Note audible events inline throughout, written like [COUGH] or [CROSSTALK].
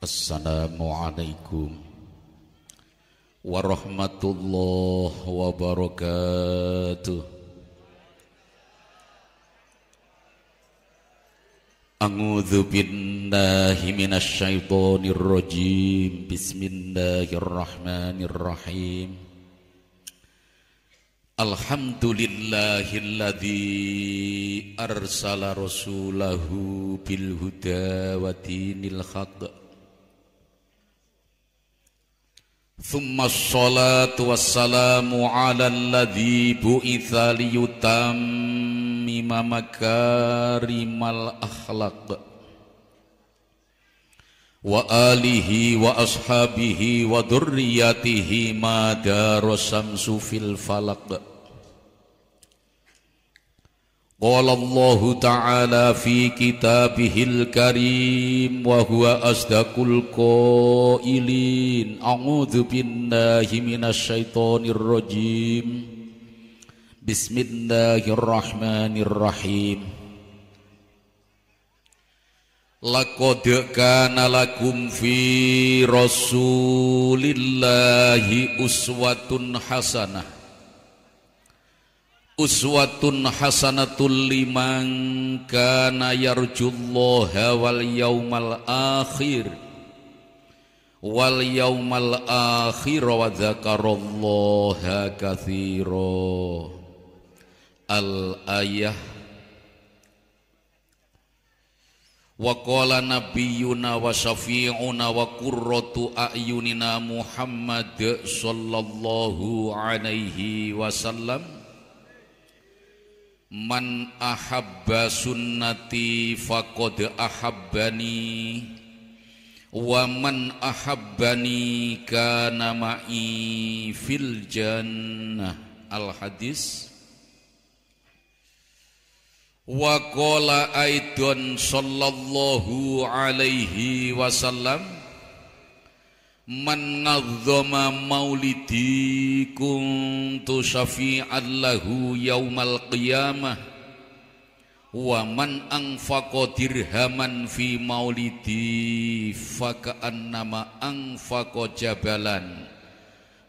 Assalamualaikum warahmatullahi wabarakatuh. A'udzu billahi minasy syaithanir rajim. Bismillahirrahmanirrahim. Alhamdulillahilladzi arsala rasulahu bil huda wa dinil haqq ثم الصلاة والسلام على الذي بعث ليتمم مكارم الأخلاق وآله وأصحابه وذريته ما دار الشمس في الفلق قال الله تعالى في كتابه الكريم وهو أصدق القائلين أعوذ بالله من الشيطان الرجيم بسم الله الرحمن الرحيم لقد كان لكم في رسول الله أسوة حسنه uswatun hasanatul liman kana yarjullaha wal yaumal akhir wal yaumal akhir wa dzakarallaha katsira al ayah wa qala nabiyuna wa syafi'una wa qurratu a'yunina Muhammad sallallahu alaihi wasallam Man ahabba sunnati faqad ahabbani Wa man ahabbani kana ma'i fil jannah Al-Hadis Wa qala aidon sallallahu alaihi wasallam man nazzama maulidi kuntu syafi'an lahu yaumal qiyamah wa man anfaqa dirhaman fi maulidi faka'annama anfaqa jabalan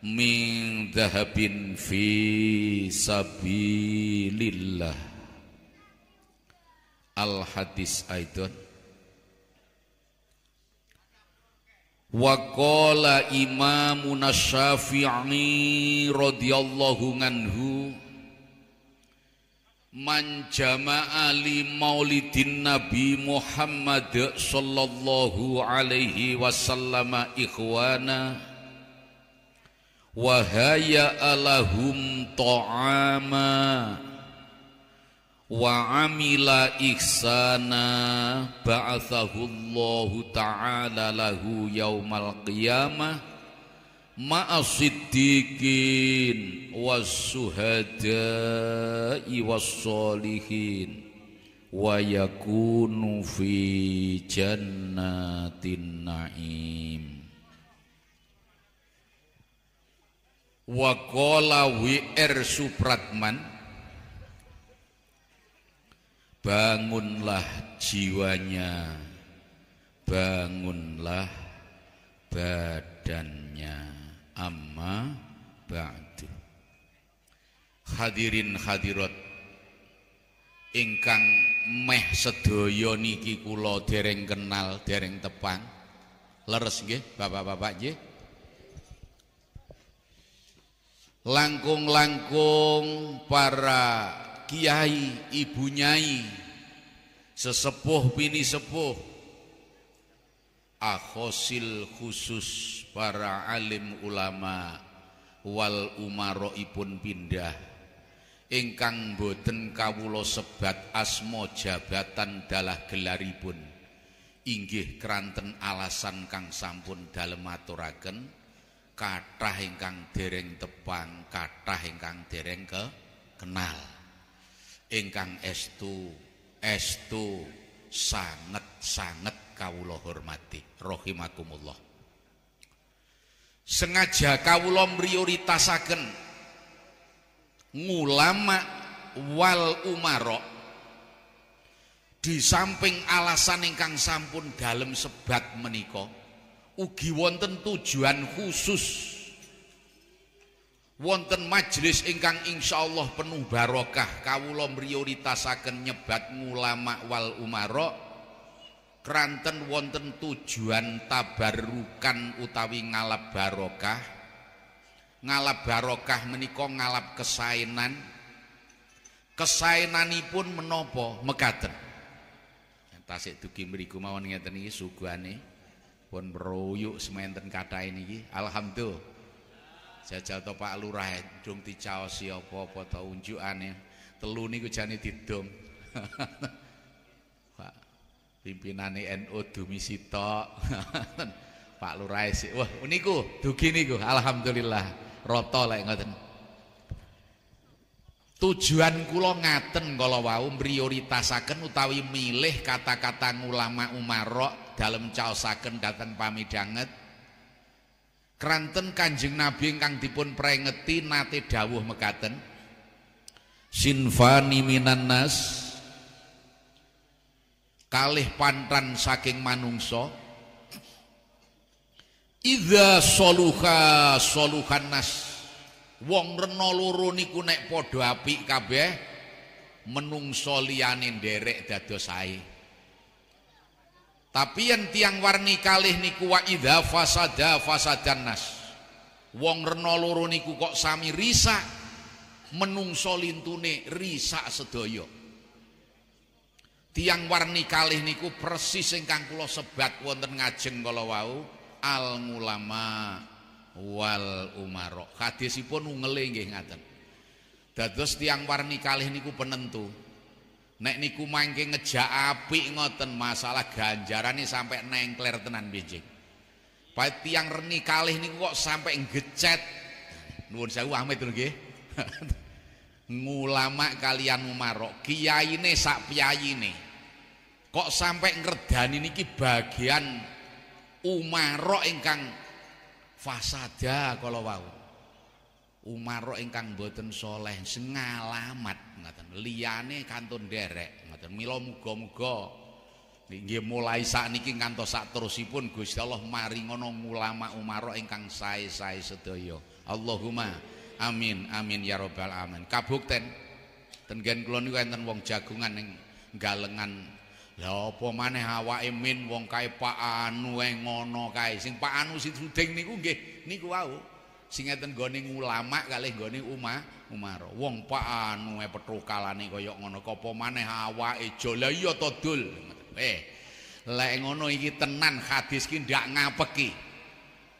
min dahabin fi sabilillah al hadis aidon Quan Wakala imam nasshafimi Ro Allahunganhu Manjamaali maulidin nabi Muhammad Shallallahعَhi wasallamawana Wahaya a toama wa amila ihsana ba'athahullahu ta'ala lahu yaumal qiyamah ma'asiddiqin wassuhada'i wassolihin wa yakunu fi jannatin na'im wa qala wi'r supratman bangunlah jiwanya bangunlah badannya amma ba'du hadirin hadirat ingkang meh sedaya niki kula dereng kenal dereng tepang leres nggih bapak-bapak nggih langkung-langkung para kiai, ibu nyai, sesepuh bini sepuh, akhosil khusus para alim ulama wal umaroipun pindah ingkang boten kawula sebat jabatan dalah gelaripun inggih keranten alasan kang sampun dalem aturaken kathah ingkang dereng tepang kathah ingkang dereng ke kenal ingkang estu estu sangat sangat kawula hormati rahimakumullah sengaja kawula mrioritasaken ngulama wal umara di samping alasan ingkang sampun dalam sebat menika ugi wonten tujuan khusus wonten majelis ingkang insya Allah penuh barokah kawula prioritasaken nyebat ulama wal umaro Keranten wonten tujuan tabarukan utawi ngalap barokah ngalap barokah menika ngalap kesainan pun menopo mekaten tasik dugi meriku mawon ngeten iki suguhane pun meruyuk sementen kata ini. alhamdulillah jajal to Pak Lurah dung dicaosi apa-apa to unjukane telu niku jane didom [LAUGHS] Pak pimpinane NU Dumi Sitok [LAUGHS] Pak Lurah sik wah niku dugi niku alhamdulillah rata lek ngoten Tujuan kula ngaten kala wau prioritasaken utawi milih kata-kata ulama umarok dalem caosaken dhateng pamidanget Keranten Kanjeng Nabi ingkang dipun prengeti nate dawuh mekaten. Sinfani minan nas kalih pantran saking manungso Idza soluha soluhan nas wong renoluruni loro niku nek padha apik kabeh menungso liyane nderek dados sae Tapi yang tiang warni kalih niku wa idha fasada fasadan Wong rena loro niku kok sami risak menungso lintune risak sedaya. Tiang warni kalih niku persis ingkang kula sebat wonten ngajeng kala wau al ulama wal umara. Hadisipun ungele nggih ngaten. Dados tiang warni kalih niku penentu. Nek niku mangke ngejak api ngoten masalah ganjaran sampe sampai nengkler tenan bijik. Pak tiang reni kalih niku kok sampe ngecet. Nuwun saya uang itu lagi. [LAUGHS] Ngulama kalian umarok kiai ini sak piyai Kok sampe ngerdani niki bagian umarok ingkang fasada kalau wau. Umarok ingkang boten soleh sengalamat ngaten liyane kantun derek ngaten mila muga-muga nggih mulai sakniki ngantos sak terusipun Gusti Allah maringono ulama umarok ingkang sae-sae sedaya Allahumma amin amin ya robbal alamin kabukten tengen kula niku enten wong jagungan ning galengan lha apa maneh awake min wong kae pak anu ngono kae sing pak anu sing niku nggih niku wau sing ngeten gone ulama kalih gone uma umaro wong pak anu eh, petukalane kaya ngono apa maneh awake jala iya to dul eh lek ngono iki tenan hadis ki ndak ngapeki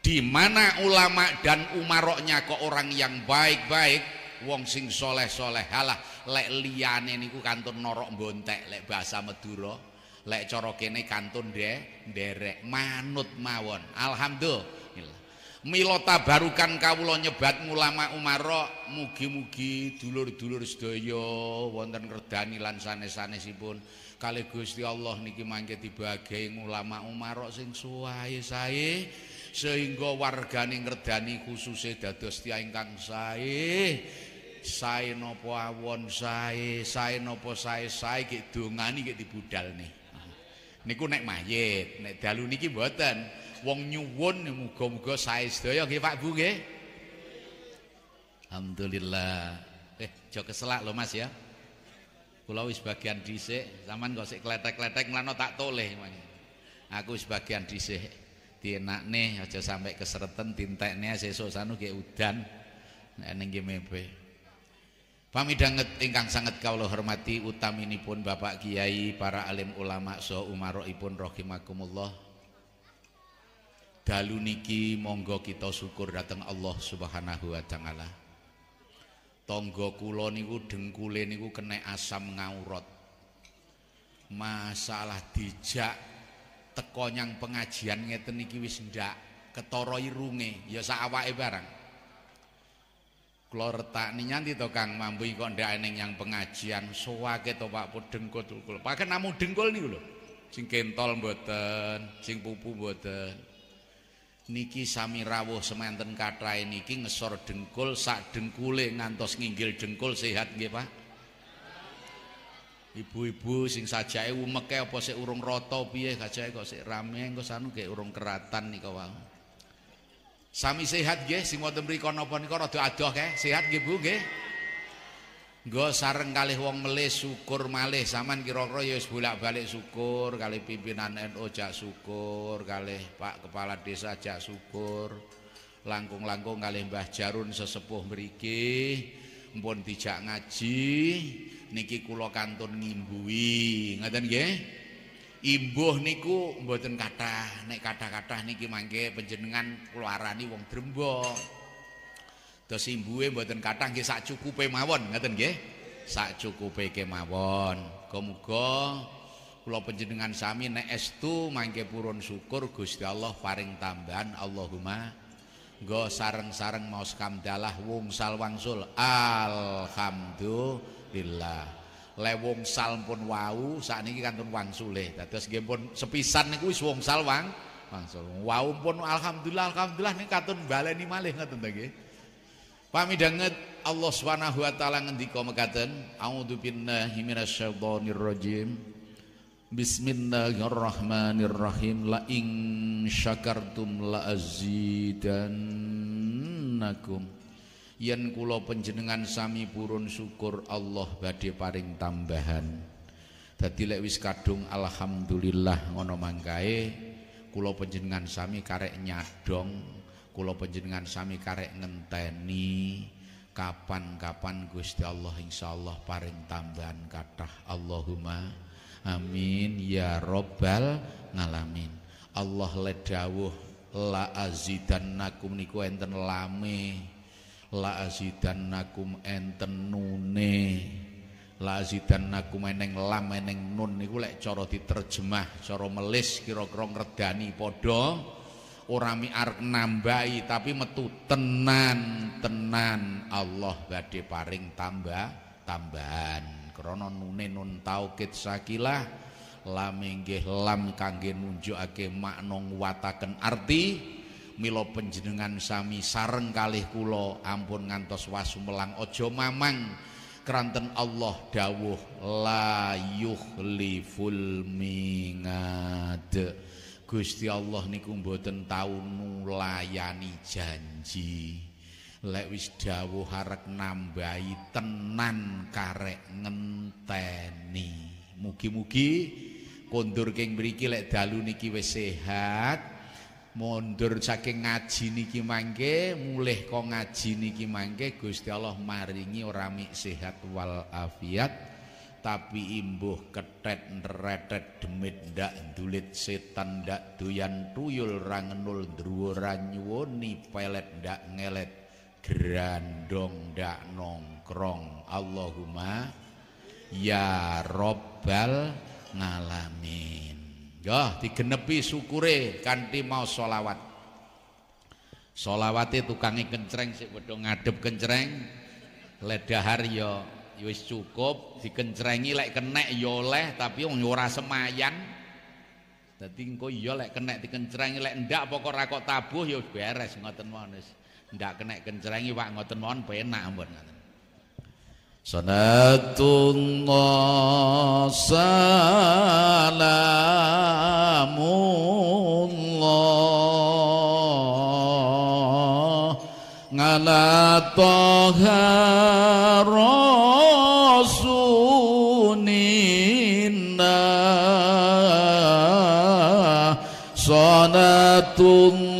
di mana ulama dan umaroknya ke orang yang baik-baik wong sing soleh-soleh halah lek liyane niku kantun norok bontek lek bahasa Madura lek cara kene kantun de derek manut mawon alhamdulillah Mila tabarukan kawula nyebat ulama Umara mugi-mugi dulur-dulur sedaya wonten redani lan sanes-sanesipun kalih Gusti Allah niki mangke dibagi ulama Umara sing suwae sae sehingga wargane ngredani khususe dados tiyang ingkang sae sae napa awon sae sae napa sae sae ki dongani ki dibudalne niku nek mayit nek dalu niki mboten wong nyuwun muga-muga sae sedaya nggih Pak Bu nggih. Alhamdulillah. Eh, aja keselak lo Mas ya. Kula wis bagian dhisik, sampean kok sik kletek-kletek mlano tak toleh. Aku wis bagian dhisik. Dienakne aja sampe keseretan dintekne sesuk sanu nggih udan. Nek ning mepe. Pamidanget ingkang kau kawula hormati utaminipun Bapak Kiai, para alim ulama so ipun rohimakumullah dalu niki monggo kita syukur datang Allah Subhanahu wa taala Tonggo kula niku dengkule niku kena asam ngaurat masalah dijak tekonyang pengajian ngeten niki wis ndak ketara irunge ya sak awake barang kula retakni nyanti to Kang mampu kok ndak eneng yang pengajian Soa to Pak dengkol kula. Pakai namu dengkul niku lho. Sing kentol mboten, sing pupu mboten. niki sami rawuh semanten katrahe niki ngesor dengkul sak dengkule ngantos nginggil dengkul sehat nggih Pak Ibu-ibu sing sajake umeke apa sik urung rata piye gajake kok sik rame engko sanu kaya urung keratan nika wae Sami sehat nggih sing wonten mriku napa nika rada adoh kae sehat nggih Bu nggih Nggo sareng kalih wong melih syukur malih sampean kira-kira ya wis bolak-balik syukur kalih pimpinan NU jak syukur kalih Pak Kepala Desa jak syukur langkung-langkung kalih Mbah Jarun sesepuh mriki mpun dijak ngaji niki kula kantun ngimbui ngaten nggih imbuh niku mboten kathah nek kathah-kathah niki mangke panjenengan kula arani wong drembok Dos imbuhe mboten kathah nggih cukup mawon, ngoten nggih. Sacukupe kemawon. Muga-muga kula panjenengan sami es estu mangke purun syukur Gusti Allah paring tambahan Allahumma nggo sareng-sareng maos kamdalah wungsal wangsul alhamdulillah le wungsal pun wau sakniki kantun wangsule terus nggih pun sepisan niku wis wungsal wang wangsul wau pun alhamdulillah alhamdulillah niki kantun baleni malih ngoten to nggih Pami danget Allah Subhanahu wa taala ngendika mekaten, "A'udzu billahi minasyaitonir rajim." Bismillahirrahmanirrahim. La ing syakartum la azidannakum. Yen kula panjenengan sami purun syukur Allah badhe paring tambahan. Dadi lek wis kadung alhamdulillah ngono mangkae kula panjenengan sami karek nyadong kula panjenengan sami karek ngenteni kapan-kapan Gusti Allah insyaallah paring tambahan kathah Allahumma amin ya robbal ngalamin Allah ledawuh la azidannakum niku enten lame la azidannakum enten nune la azidannakum eneng lam eneng nun niku lek cara diterjemah cara melis kira-kira ngredani padha ora mi arep nambahi tapi metu tenan tenan Allah badhe paring tambah tambahan krana nune nun taukid sakilah lam inggih lam kangge nunjukake makna nguwataken arti mila panjenengan sami sareng kalih kula ampun ngantos wasumelang aja mamang keranten Allah dawuh la yuhliful mingade Gusti Allah niku mboten tau nulayani janji. Lek wis dawuh arek nambahi tenan karek ngenteni. Mugi-mugi kondur keng mriki lek dalu niki wis sehat. Mundur saking ngaji niki mangke, mulih kok ngaji niki mangke Gusti Allah maringi ora sehat wal afiat. tapi imbuh ketet neretet demit ndak dulit setan ndak doyan tuyul rangenul druwo ranyuwoni pelet ndak ngelet gerandong ndak nongkrong Allahumma ya robbal ngalamin Yah digenepi syukure kanthi mau solawat solawate tukangi kencreng si Bodong ngadep kencreng ledahar ya ya cukup dikencrengi lek kenek yoleh, ya tapi wong ya ora semayan dadi engko ya lek kenek dikencrengi lek ndak pokok ra tabuh ya beres ngoten mawon wis ndak kenek kencrengi wak ngoten mawon penak ampun ngoten Sanatullah Allah, ala tuôn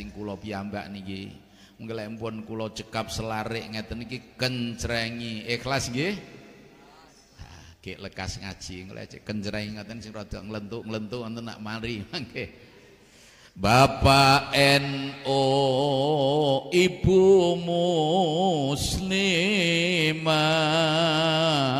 sing kulo piyambak niki ngelempun kulo cekap selarik ngeten niki kencrengi ikhlas niki Kek ah, lekas ngaji ngelece kencrengi ngeten sing rada ngelentuk ngelentuk wonten nak mari mangke [LAUGHS] Bapak NO Ibu Muslimah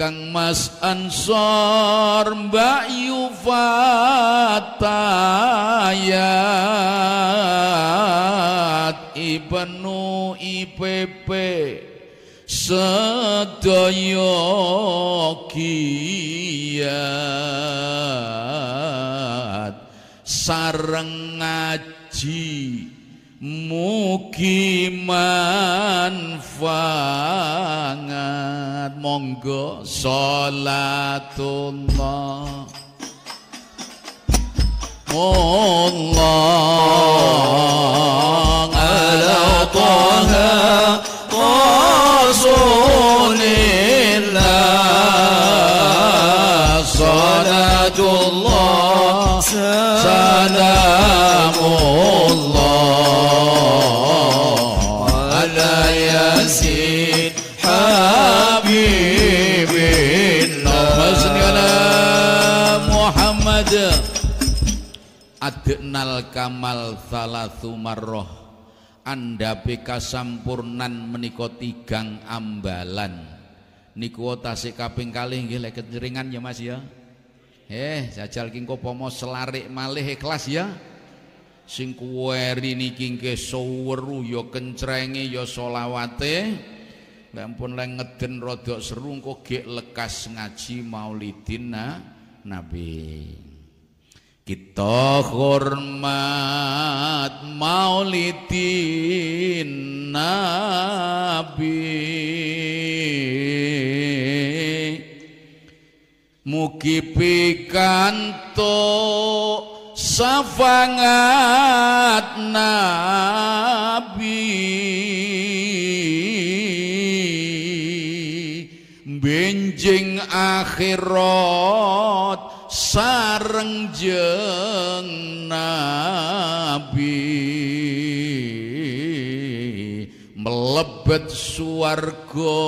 Kang Mas Ansor Mbak Yufatayat Ibnu IPP Sedaya Kiat Sarang Mugi manfaat monggo salatullah monggo ala taha qasoh kamal salasu marroh beka sampurnan menika tigang ambalan niku tasik kaping kali nggih lek ya Mas ya eh jajal kingko pomo selarik malih ikhlas ya sing kuweri niki nggih suweru ya kencenge ya selawate lek ampun lek ngeden rada seru engko gek lekas ngaji maulidin nabi kita hormat maulidin nabi mugi pikanto safangat nabi benjing akhirat sareng jeng nabi melebet suargo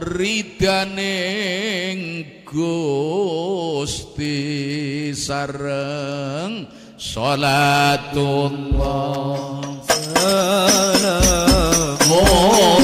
ridaning gusti sareng sholatullah Allah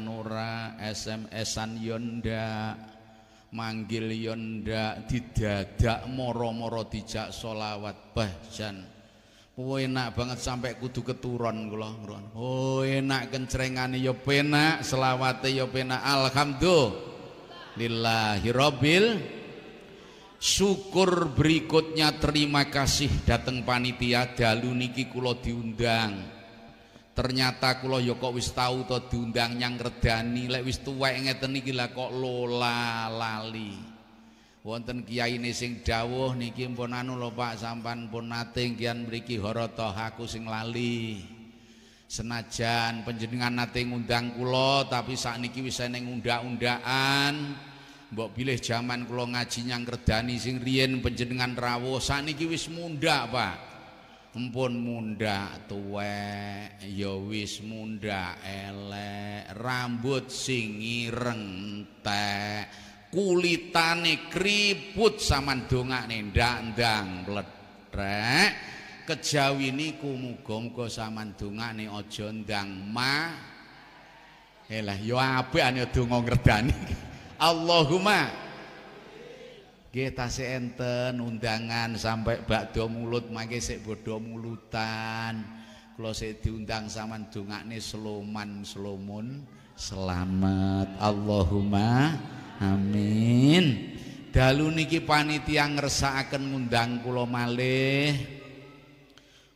WhatsAppan SMS-an yonda manggil Yonda didadak moro-moro dijak solawat bah jan. Oh, enak banget sampai kudu keturun kula Oh enak kencrengane yo penak, selawate yo penak. Alhamdulillahirabbil Syukur berikutnya terima kasih datang panitia dalu niki kula diundang. ternyata kula ya kok wis tau to diundang nyang redani lek wis tuwek ngeten iki lah kok lola lali wonten kiai ini sing dawuh niki pun anu lho Pak sampan pun nate kian mriki horoto aku sing lali senajan panjenengan nate ngundang kula tapi saat niki wis ana ngundak-undakan mbok pilih jaman kula ngaji nyang redani sing riyen panjenengan rawuh saat niki wis mundak Pak Mpun mundak tuwek ya wis mundak elek rambut sing ireng entek kulitane kriput saman dongakne ndak ndang plethek kejawi niku muga-muga saman dongakne aja ndang ma elah ya apik ane donga ngredani [LAUGHS] Allahumma kita seenten undangan sampai bakdo mulut mangke sik bodho mulutan kula sik diundang sampean dongakne seloman selomon selamat Allahumma amin dalu niki panitia ngersakaken ngundang kula malih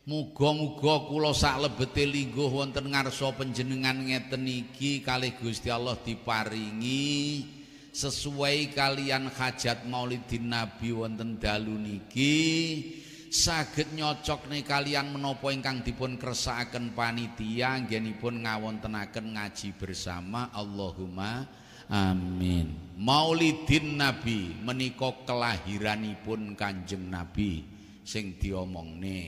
Muga-muga kula sak lebete lingguh wonten ngarsa panjenengan ngeten iki kalih Gusti Allah diparingi sesuai kalian hajat maulidin nabi wonten dalu niki saged nyocok nih kalian menopo ingkang dipun kersaaken panitia ngawon ngawontenaken ngaji bersama Allahumma amin maulidin nabi menikok kelahiranipun kanjeng nabi sing nih.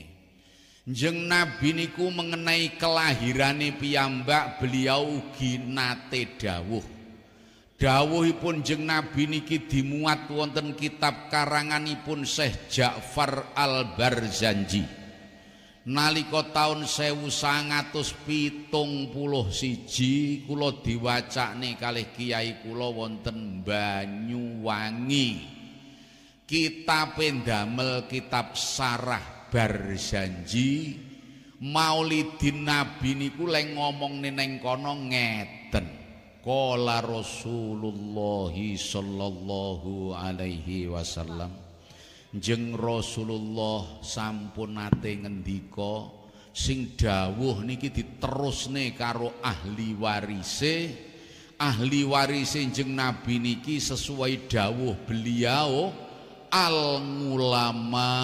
Jeng Nabi niku mengenai kelahirane piyambak beliau ugi dawuh dawuhipun jeng nabi niki dimuat wonten kitab karanganipun Syekh Ja'far Al-Barzanji nalika taun 1971 kula diwacakne kalih kiai kula wonten Banyuwangi kitab damel kitab Sarah Barzanji Maulidin Nabi niku leng ngomong neng kono ngeten Kala Rasulullah sallallahu alaihi wasallam jeng Rasulullah sampun nate ngendika sing dawuh niki diterusne karo ahli warise ahli warise jeng nabi niki sesuai dawuh beliau al ulama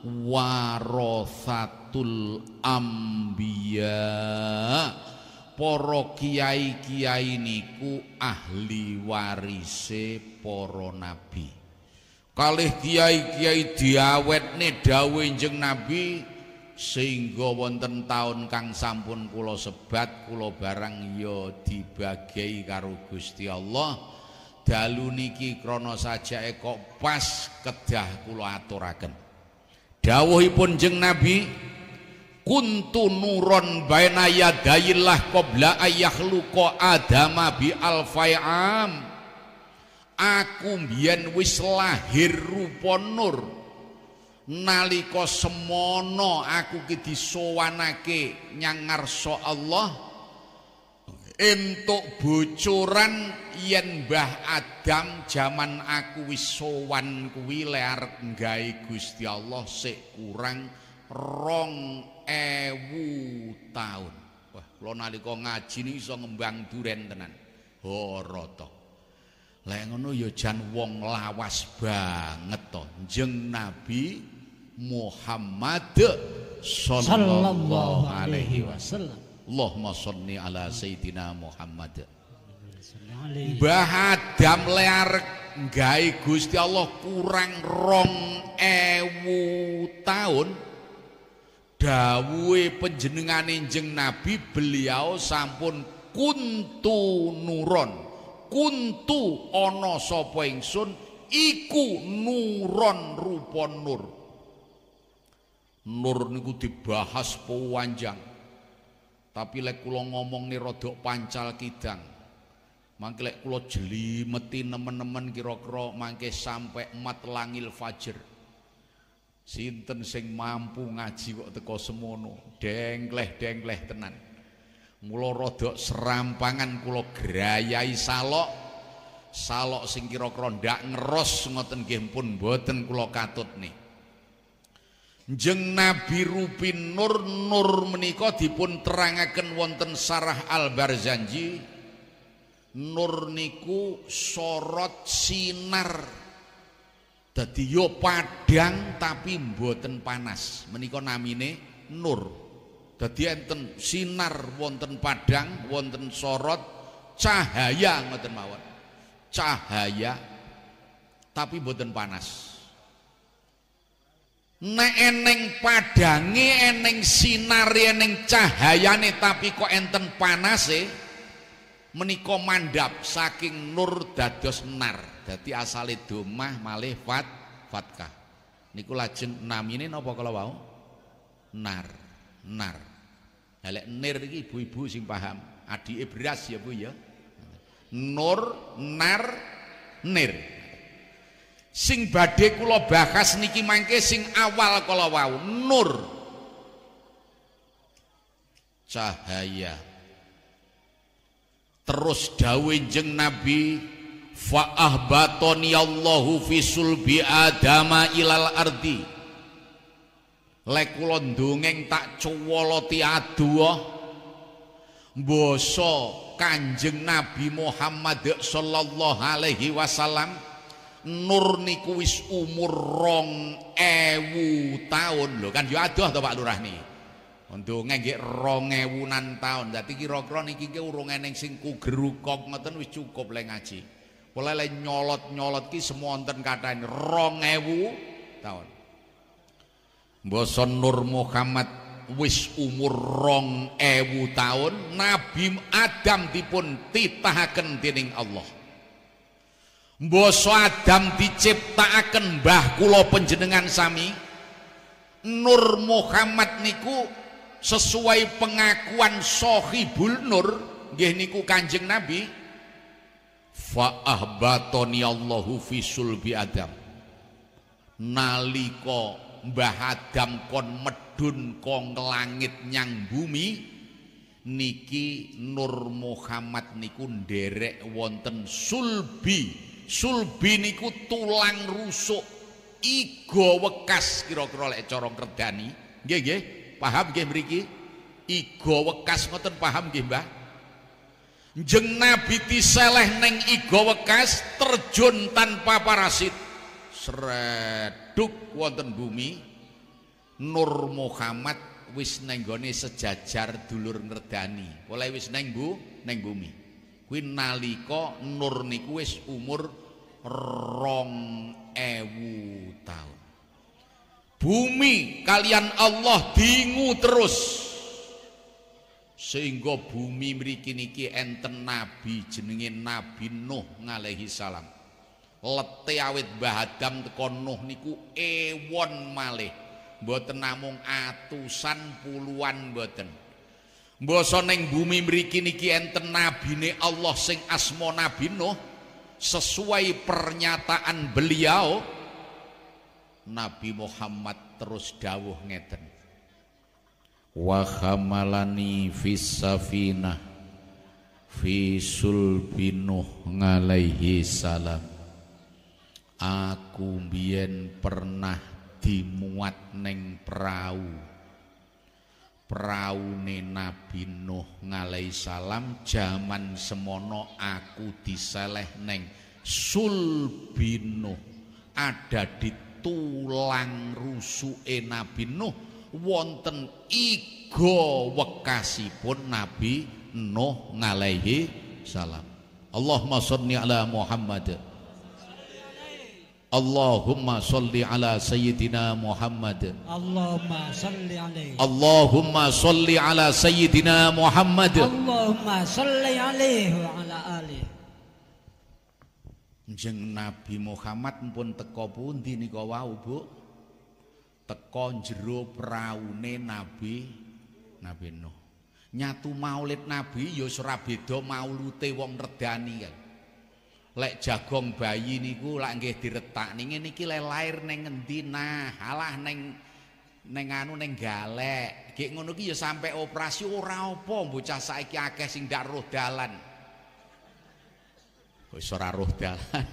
warasatul anbiya para kiai-kiai niku ahli warise para nabi. Kalih kiai-kiai diawetne dawuh Kanjeng Nabi sehingga wonten taun kang sampun kula sebat kula barang ya dibagi karo Gusti Allah. Dalu niki krana sajake kok pas kedah kula aturaken. Dawuhipun Kanjeng Nabi kuntu nuron baina yadayillah qabla ayakhluqa adama bi alfa'am aku mbiyen wis lahir rupa nur nalika semono aku ki disowanake nyang ngarsa Allah entuk bocoran yen Mbah Adam jaman aku wis sowan kuwi le arep Gusti Allah sik kurang rong ewu tahun wah kalau nalika ngaji ini bisa ngembang duren tenan horoto lek ngono ya jan wong lawas banget to jeng nabi Muhammad sallallahu alaihi wasallam Allahumma shalli ala sayidina Muhammad Mbah Adam lear gawe Gusti Allah kurang rong ewu tahun dawe panjenengane Jeng Nabi beliau sampun kuntu nuron kuntu ono so ingsun iku nuron rupa nur nur niku dibahas panjang tapi lek kula nih rada pancal kidang mangke lek kula jelimeti nemen-nemen kira-kira mangke sampe mat langil fajar Sinten sing mampu ngaji kok teko semono, Dengkleh-dengkleh tenan. Mula rodok serampangan kula grayahi salok. Salok sing kira-kira ndak ngeros ngoten nggih pun mboten kula katut ni, Jeng Nabi Rupi Nur Nur menika dipun terangaken wonten Sarah Al Barzanji Nur niku sorot sinar Dadi yo padang tapi buatan panas. Menika namine nur. Dadi enten sinar wonten padang, wonten sorot, cahaya ngoten mawon. Cahaya tapi buatan panas. Nek eneng padangi eneng sinare eneng cahayane tapi kok enten panas eh menika mandap saking nur dados nar dadi asale domah malih fat fatkah niku lajeng ini nopo kala wau nar nar nah, lek nir iki ibu-ibu sing paham adike beras ya Bu ya nur nar nir sing badhe kula bahas niki mangke sing awal kala wau nur cahaya terus dawe jeng nabi fa'ahbatoni Allahu fisul bi'adama ilal ardi lekulon dungeng tak cuwoloti aduah boso kanjeng Nabi Muhammad sallallahu alaihi wasallam nur niku wis umur rong ewu tahun lho kan yo aduh to Pak Lurah nih Untuk ngegek rong ewunan tahun. jadi kira-kira niki ki urung eneng singku gerukok ngeten wis cukup le ngaji. Oleh nyolot-nyolot ki semua wonten rong rongewu tahun. Boson Nur Muhammad wis umur rong ewu tahun Nabi Adam dipun titahaken dening Allah. Boso Adam diciptakan mbah kulo penjenengan sami. Nur Muhammad niku sesuai pengakuan Sohibul Nur gih niku Kanjeng Nabi faahbatoni Allahu fisul bi Adam nalika Mbah Adam kon medun kon langit nyang bumi niki Nur Muhammad niku nderek wonten sulbi sulbi niku tulang rusuk iga wekas kira-kira lek cara kredani nggih nggih paham nggih mriki iga wekas ngoten paham nggih Mbah Jeng Nabi diseleh neng iga wekas terjun tanpa parasit. Sreduk wonten bumi Nur Muhammad wis nenggone sejajar dulur nerdani Oleh wis neng bu, neng bumi. Kuwi nalika Nur niku wis umur rong ewu tahun. Bumi kalian Allah dingu terus. sehingga bumi mriki niki enten nabi jenenge Nabi Nuh ngalehi salam. Lete awit bahadam teko Nuh niku ewon malih. Mboten namung atusan puluhan mboten. Mbasa ning bumi mriki niki enten nabine Allah sing asma Nabi Nuh sesuai pernyataan beliau Nabi Muhammad terus dawuh ngeten. wa hamalani fi safina fi sulbinuh ngalaihi salam aku mbiyen pernah dimuat ning perahu praune nabi nuh ngalaihi salam jaman semono aku diseleh ning sulbinuh ada di tulang rusuke nabi nuh wonten iga wekasipun Nabi Nuh alaihi salam. Allahumma sholli ala Muhammad. Allahumma sholli ala sayyidina Muhammad. Allahumma sholli alaihi. Allahumma sholli ala sayyidina Muhammad. Allahumma sholli alaihi wa ala alihi. Jeng Nabi Muhammad pun teko pundi nika wau, Bu? teko jero praune nabi nabi Nuh. Nyatu maulid nabi ya ora beda maulute wong redani kan. Lek jagong bayi niku Lek nggih diretak ning ngene iki lek lahir ning ngendi nah alah ning ning anu ning galek. Gek ngono ki ya sampe operasi ora apa bocah saiki akeh sing ndak roh dalan. Wis ora roh dalan.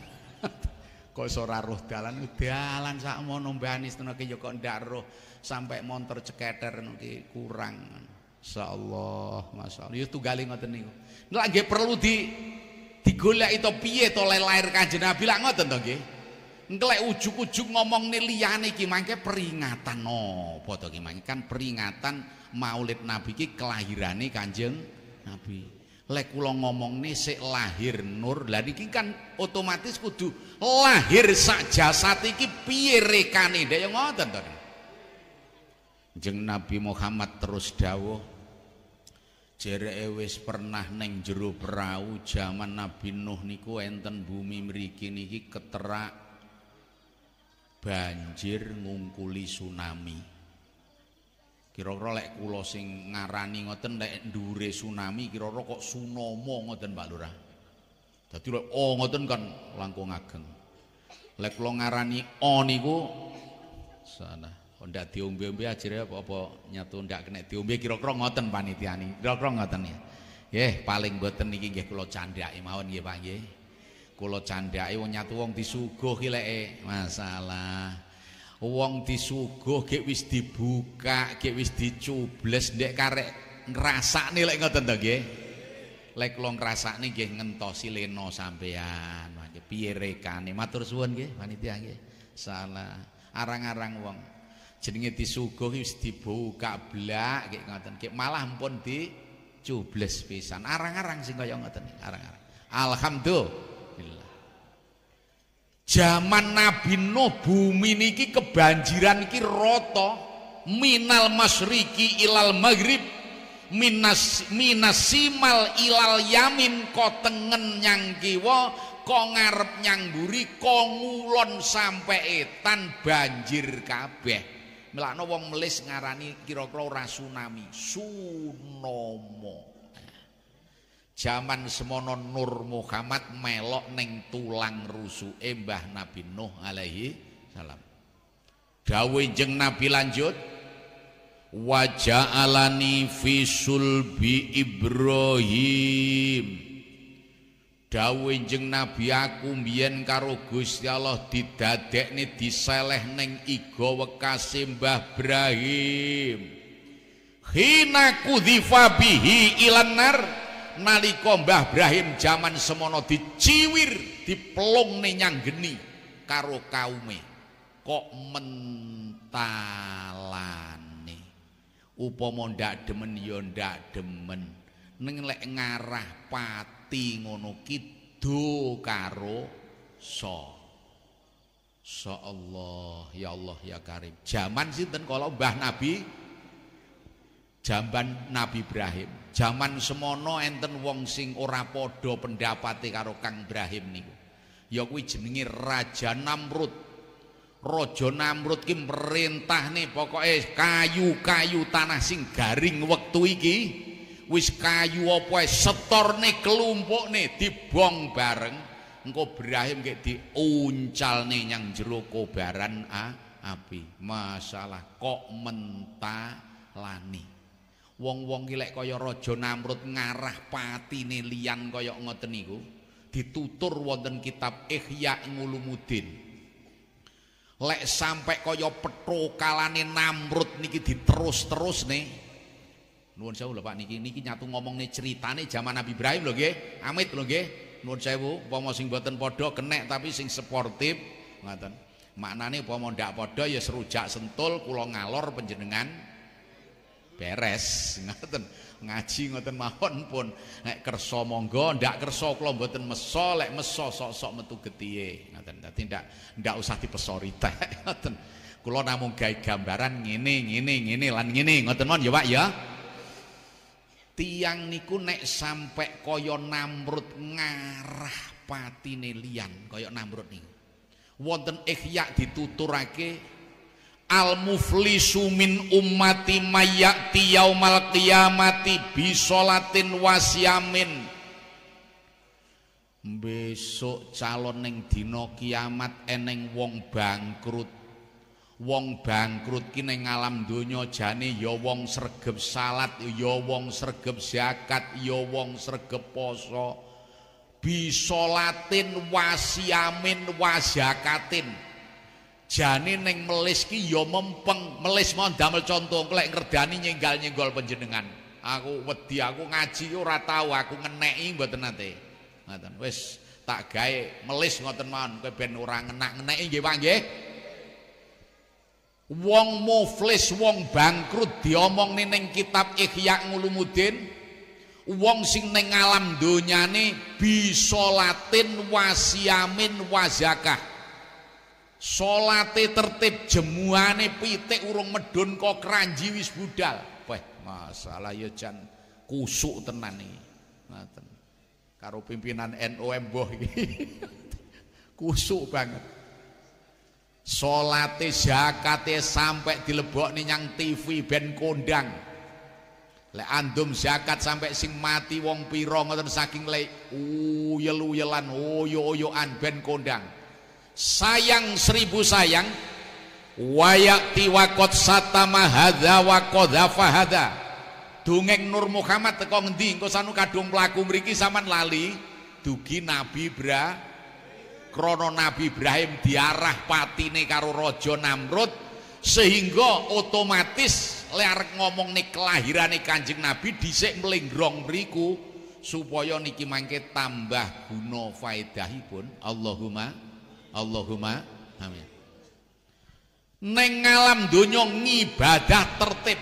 [LAUGHS] kok iso ora roh dalan dalan sakmono Mbah Anis tenan ya kok ndak roh sampai montor ceketer niki kurang insyaallah masyaallah ya tunggale ngoten niku nek nggih perlu di digolek itu piye to lahir kanjeng Nabi lak ngoten to nggih engklek ujuk ujug ngomong liyane iki mangke peringatan napa no, to iki mangke kan peringatan Maulid Nabi Kelahiran kelahirane Kanjeng Nabi lek kula ngomong sik lahir nur lah niki kan otomatis kudu lahir sak jasad iki piye rekane ndak ya ngoten to Jeng Nabi Muhammad terus dawuh jereke wis pernah neng jero perahu zaman Nabi Nuh niku enten bumi mriki niki keterak banjir ngungkuli tsunami kira-kira lek kula sing ngarani ngoten lek ndure tsunami kira-kira kok sunomo ngoten Pak Lurah. Dadi lek oh ngoten kan langkung ageng. Lek kula ngarani o niku sana Honda diombe-ombe ajire apa-apa nyatu ndak kena diombe kira-kira ngoten panitiani. Kira-kira ngoten ya. Nggih, paling mboten iki nggih kula candhake mawon nggih Pak nggih. Kula candhake wong nyatu wong disuguh ki leke masalah. wong disuguh gek wis dibuka gek wis dicubles ndek karek ngrasakne lek ngoten to nggih lek kula ngrasakne nggih ngentosi leno sampean piye rekane matur suwun nggih panitia nggih salah arang-arang wong jenenge disuguh wis dibuka blak nggak ngoten gek malah pun dicubles pisan arang-arang sing kaya ngoten arang-arang alhamdulillah Jaman Nabi Nuh bumi niki kebanjiran iki rata minal masriki ilal maghrib minas minasimal ilal yamin ko tengen nyang kiwa ko ngarep nyang buri ko ngulon sampe etan banjir kabeh melakno wong melis ngarani kira-kira ora tsunami tsunami Jaman semono Nur Muhammad melok neng tulang rusu embah Nabi Nuh alaihi salam. Dawe jeng Nabi lanjut wajah alani visul bi Ibrahim dawuh jeng Nabi aku mien karo Gusti Allah didadekne diseleh neng igo wekase Mbah Ibrahim hina kudhifa bihi ilan nar nalika Mbah Ibrahim jaman semono diciwir diplungne nyanggeni karo kaume kok mentalane upama ndak demen ya ndak demen ning lek ngarah pati ngono kidul karo so so Allah ya Allah ya Karim jaman sinten kalau Mbah Nabi jaman Nabi Ibrahim Jaman semono enten wong sing ora padha pendapati karo Kang Ibrahim niku. Ya kuwi jenenge Raja Namrud. Raja Namrud ki merintahne pokoke kayu-kayu tanah sing garing wektu iki wis kayu apa wae setorne kelompokne dibong bareng engko Ibrahim ki diuncalne nyang jero kobaran api. Ah, masalah kok menta lani. wong-wong ki lek kaya raja Namrud ngarah patine liyan kaya ngoten niku ditutur wonten kitab Ihya Ngulumuddin lek sampe kaya petro kalane Namrud niki diterus-terus ne nuwun sewu lho Pak niki niki nyatu ngomongne ceritane zaman Nabi Ibrahim lho nggih amit lho nggih nuwun sewu upama sing boten padha kenek tapi sing sportif ngoten maknane upama ndak padha ya serujak sentul kula ngalor panjenengan beres ngoten ngaji ngoten mawon pun nek kersa monggo ndak kersa kula mboten meso lek meso sok-sok metu getihe ngoten dadi ndak ndak usah dipeso ritek [LAUGHS] ngoten kula namung gawe gambaran ngene ngene ngene lan ngene ngoten mon ya Pak ya tiang niku nek sampe kaya namrud ngarah patine liyan kaya namrud niku wonten ihya dituturake al muflisu min ummati mayati yaumal qiyamati bi salatin wasyamin besok calon ning dina kiamat eneng wong bangkrut wong bangkrut ki ning alam donya jane ya wong sregep salat ya wong sregep zakat ya wong sregep poso bi salatin wasyamin wasyakatin wasyakatin jani neng melis ki yo ya mempeng melis mau damel contoh lek ngerdani nyenggal nyenggol penjenengan aku wedi aku ngaji ora tahu aku ngeneki mboten nate ngoten wis tak gawe melis ngoten mawon kowe ben ora ngenak-ngeneki nggih Pak Wong muflis wong bangkrut diomong neng kitab ikhya ngulumudin. wong sing neng alam dunia nih bisolatin wasiamin wazakah Salate tertib jemuane pitik urung medun kok kranji wis budal. wah masalah ya jan kusuk tenan iki. Karo pimpinan NU mboh [LAUGHS] Kusuk banget. Salate zakate sampai dilebok nyang TV ben kondang. Lek andum zakat sampai sing mati wong pira ngoten saking lek uyel-uyelan, oyo-oyoan ben kondang. sayang seribu sayang wayakti wakot satama hadha wakodha fahadha dungeng Nur Muhammad teko ngendi engko sanu kadung pelaku mriki sampean lali dugi Nabi Bra krono Nabi Ibrahim diarah patine karo raja Namrud sehingga otomatis ngomong nih kelahiran nih Kanjeng Nabi dhisik mlenggrong beriku supaya niki mangke tambah guna faedahipun Allahumma Allahumma amin neng alam donya ngibadah tertib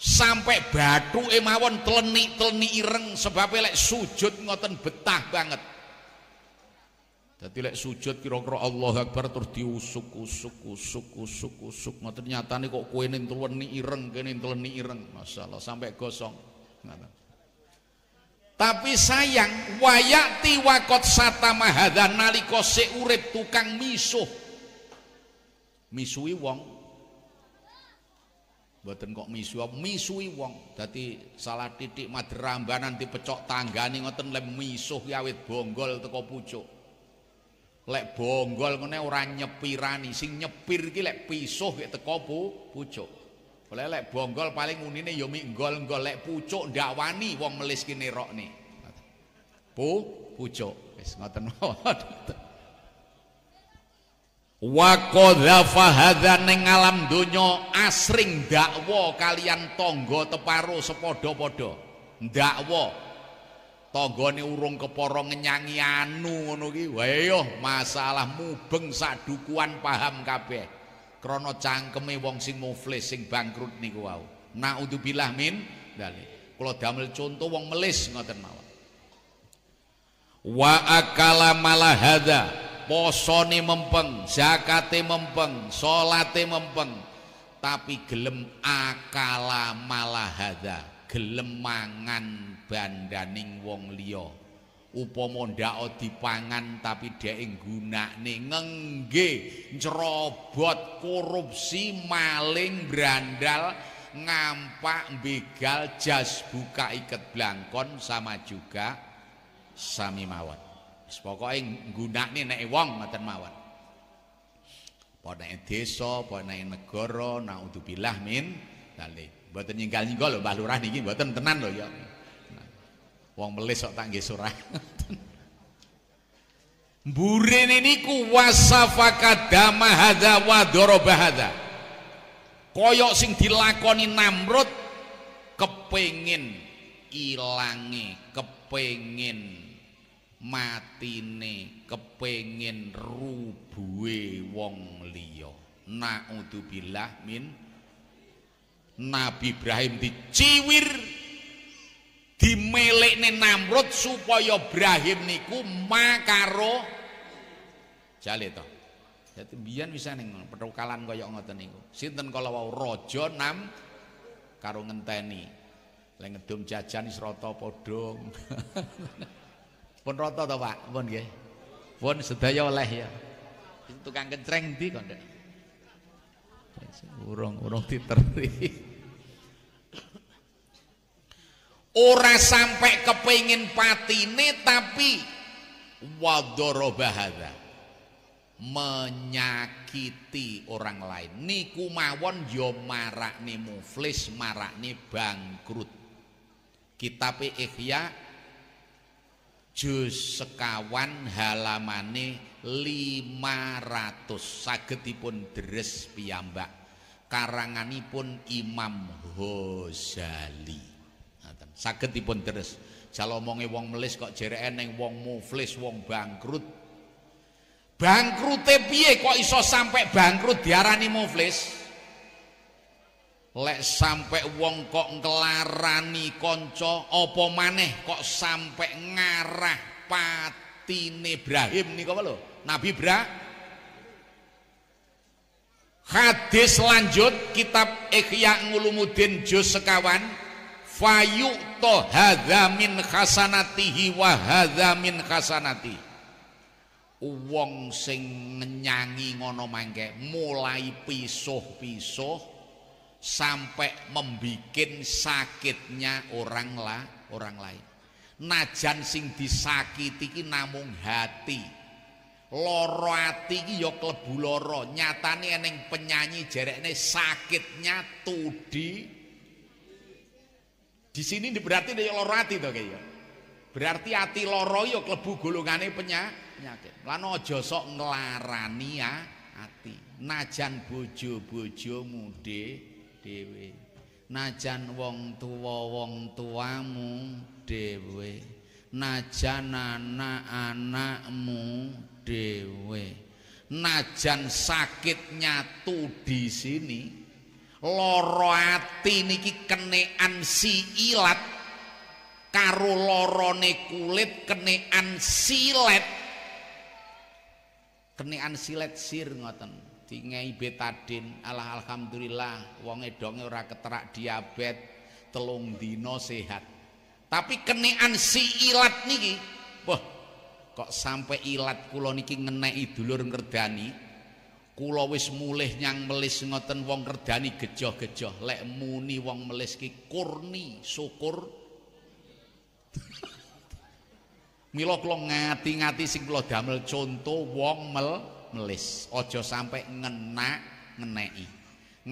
sampai batu emawon teleni teleni ireng sebab lek sujud ngoten betah banget jadi lek sujud kira-kira Allah Akbar terus diusuk usuk usuk usuk usuk ngoten nyatane kok kue nentulen ireng kene ireng masalah sampai gosong ngoten tapi sayang wayakti tiwakot sata mahadha naliko seurep tukang misuh Misuhi wong Boten kok misu, misuhi wong. Dadi salah titik madrambanan dipecok tanggane ngoten lem misuh ya awet bonggol teko pucuk. Lek bonggol ngene ora nyepirani, sing nyepir iki lek pisuh ya teko pucuk. Oleh lek bonggol paling unine nih, ya mi gol gol lek pucuk ndak wani wong melis ki nih. Pu, pucuk. Wis ngoten mawon. [LAUGHS] Wa qadhafa hadza ning alam donya asring dakwa kalian tangga teparo sepadha-padha. Dakwa tanggane urung keporong ngenyangi anu ngono ki. yo masalah mubeng sadukuan paham kabeh krana cangkeme wong sing muflis sing bangkrut niku wau naudzubillah min dalil. kula damel contoh wong melis ngoten mawon wa akala malahada posone mempeng zakate mempeng salate mempeng tapi gelem akala malahada gelem mangan bandaning wong liya upama ndak dipangan tapi dhek nggunakne ngengge cerobot korupsi maling brandal ngampak begal jas buka iket blangkon sama juga sami mawon wis pokoke nggunakne nek wong mboten mawon padha nek desa padha nek negara naudzubillah min dalih mboten nyinggal-nyinggal lho Mbah Lurah niki mboten tenan lho ya Wong melis sok tak surah. surah. [LAUGHS] ini ku wasafaka dama hadza wa daraba Koyok sing dilakoni Namrud kepengin ilangi, kepengin matine, kepengin rubuhe wong untuk Naudzubillah min Nabi Ibrahim diciwir dimelekne Namrud supaya Ibrahim niku makaro jale to. Dadi mbiyen bisa ning petukalan kaya ngoten niku. Sinten kala wau raja Nam karo ngenteni. Lek ngedum jajan wis rata padha. [LAUGHS] Pun rata to, Pak? Pun nggih. Pun sedaya oleh ya. Tukang kencreng ndi kok, Urung-urung [LAUGHS] ora sampai kepingin patine tapi wadorobahada menyakiti orang lain niku mawon yo nih muflis marak nih bangkrut kitab ihya jus sekawan halamane 500 ratus sagetipun deres piyambak karanganipun Imam Ghazali Sakit di saged dipun deres jalomonge wong melis kok jereken ning wong muflis wong bangkrut bangkrute piye kok iso sampai bangkrut diarani muflis lek sampai wong kok ngelarani konco. Oppo maneh kok sampai ngarah patine Ibrahim kok loh. Nabi Bra. Hadis lanjut kitab Ikhya Ngulumudin juz sekawan Fayuk ngerto hadza min khasanatihi wa hadza min khasanati wong sing nyangi ngono mangke mulai pisuh-pisuh sampai membikin sakitnya orang lah orang lain najan sing disakiti ki namung hati loro ati ki ya klebu loro nyatane eneng penyanyi jerekne sakitnya tudi Di sini berarti dia loro ati to ya? Berarti ati loro ya klebu golongane penyakit. Lano aja sok ya ati. Najan bojo-bojomu de dhewe. Najan wong tua wong tuamu dhewe. Najan anak-anakmu dhewe. Najan sakit nyatu di sini loro ati niki kenean si ilat karo lorone kulit kenean silet kenean silet sir ngoten dingei betadin alah alhamdulillah wong edonge ora keterak diabet telung dino sehat tapi kenean si ilat niki wah kok sampai ilat kulo niki ngenei dulur ngerdani Kula wis mulih nyang melis ngoten wong kerdani gejoh-gejoh lek muni wong melis ki kurni syukur. [LAUGHS] Mila kula ngati-ngati sing kula damel conto wong mel melis, aja sampe ngenak ngeneki.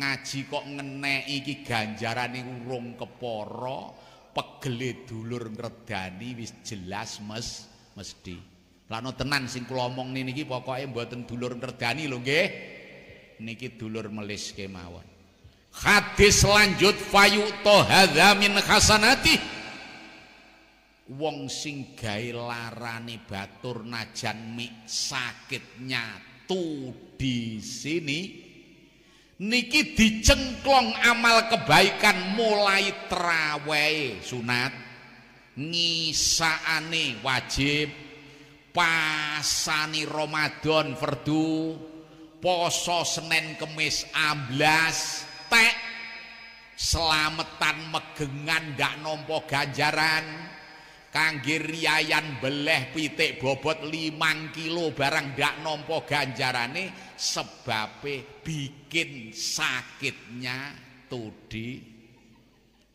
Ngaji kok ngeneki iki ganjarane urung keporo pegele dulur ngredani wis jelas mes mesti. Lano tenan sing kulomong nih niki pokoknya buatan dulur terdani lho ge, Niki dulur melis kemawon. Hadis lanjut Fa'yu hadza min hasanati. Wong sing gawe larane batur najan mik sakit nyatu di sini niki dicengklong amal kebaikan mulai teraweh sunat ngisaane wajib pasani Ramadan fardu poso Senin Kemis amblas tek selametan megengan gak nompo ganjaran kangge riayan beleh pitik bobot limang kilo barang gak nompo ganjarane sebabnya bikin sakitnya tudi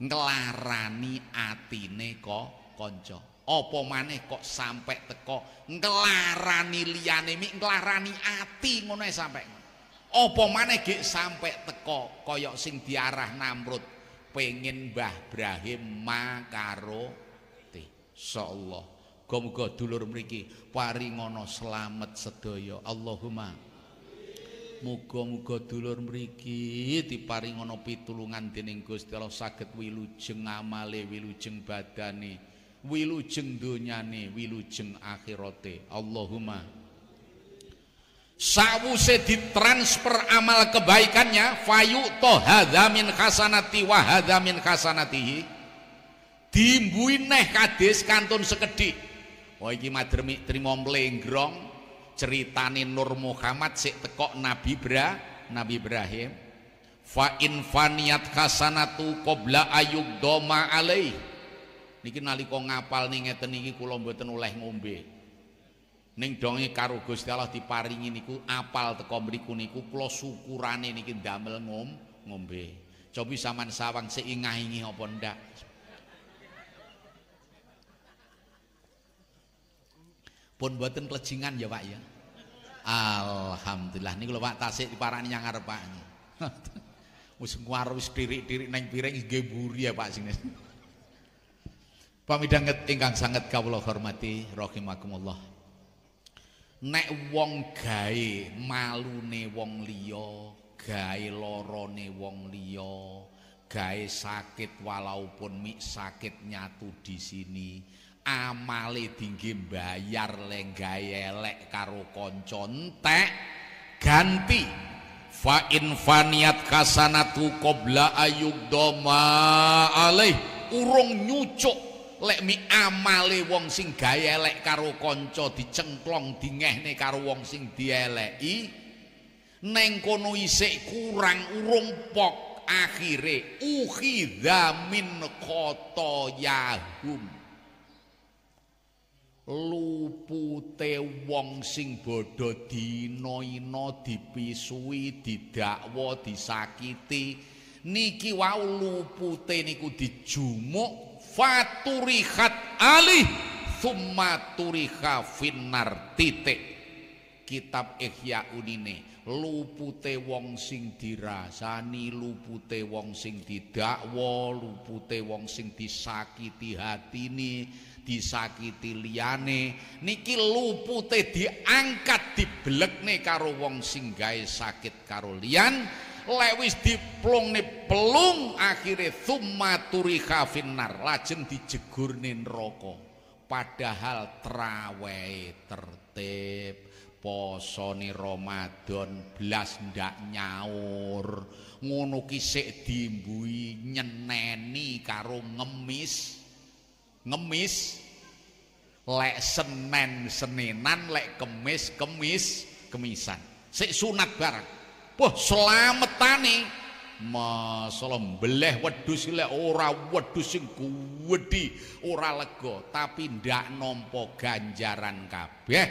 ngelarani atine kok konco apa maneh kok sampe teko ngelarani liyane mi ngelarani ati ngono e sampe apa maneh gek sampe teko koyok sing diarah namrut. pengen Mbah Ibrahim makaro te insyaallah muga-muga dulur mriki paringono selamat sedaya Allahumma Muga-muga dulur mriki diparingono pitulungan dening Gusti Allah saged wilujeng amale wilujeng badani. wilujeng dunyane wilujeng akhirate Allahumma sawuse ditransfer amal kebaikannya fayu to hadamin khasanati wa hadamin khasanatihi dimbui neh kadis kantun sekedik oh iki madremi trimo mlenggrong ceritane Nur Muhammad sik tekok Nabi Bra Nabi Ibrahim fa in faniyat khasanatu qabla ayub doma alaihi niki nalika ngapal ning ngeten iki kula mboten oleh ngombe ning donge karo Gusti Allah diparingi niku apal teko mriku niku kula syukurane niki damel ngom ngombe coba saman sawang sik ingahi apa ndak pun buatan kelejingan ya pak ya Alhamdulillah ini kalau pak tasik diparani yang ngarep pak ini harus [LAUGHS] ngwaru sendiri-diri neng piring ngeburi ya pak sini Pamidanget ingkang sangat kawula hormati rahimakumullah. Nek wong gawe malune wong liya, gawe larane wong liya, gawe sakit walaupun mik sakit nyatu di sini, amale tinggi bayar leng gawe elek karo kanca entek ganti fa in faniyat kasanatu qabla ayyudama alaih urung nyucuk lek mi amale wong sing gawe elek karo kanca dicengklong dingehne karo wong sing dieleki neng kono isik kurang urung pok akhire ukhidha min qotayahum lupute wong sing bodho dinoina dipisui didakwa disakiti niki wau lupute niku dijumuk faturihat alih summaturiha finnar titik kitab ihya unine lupute wong sing dirasani lupute wong sing didakwa lupute wong sing disakiti hatine disakiti liyane niki lupute diangkat diblekne karo wong sing gawe sakit karo liyane lewis diplung nih pelung akhirnya sumaturi kafinar lajeng dijegur nih rokok padahal trawe tertib poso nih Ramadan blas ndak nyawur ngono kisik dimbui nyeneni karo ngemis ngemis lek senen senenan, lek kemis kemis kemisan sik sunat barang wah slametane masalah beleh wedhus lek ora wedhus sing gedhi ora lega tapi ndak nampa ganjaran kabeh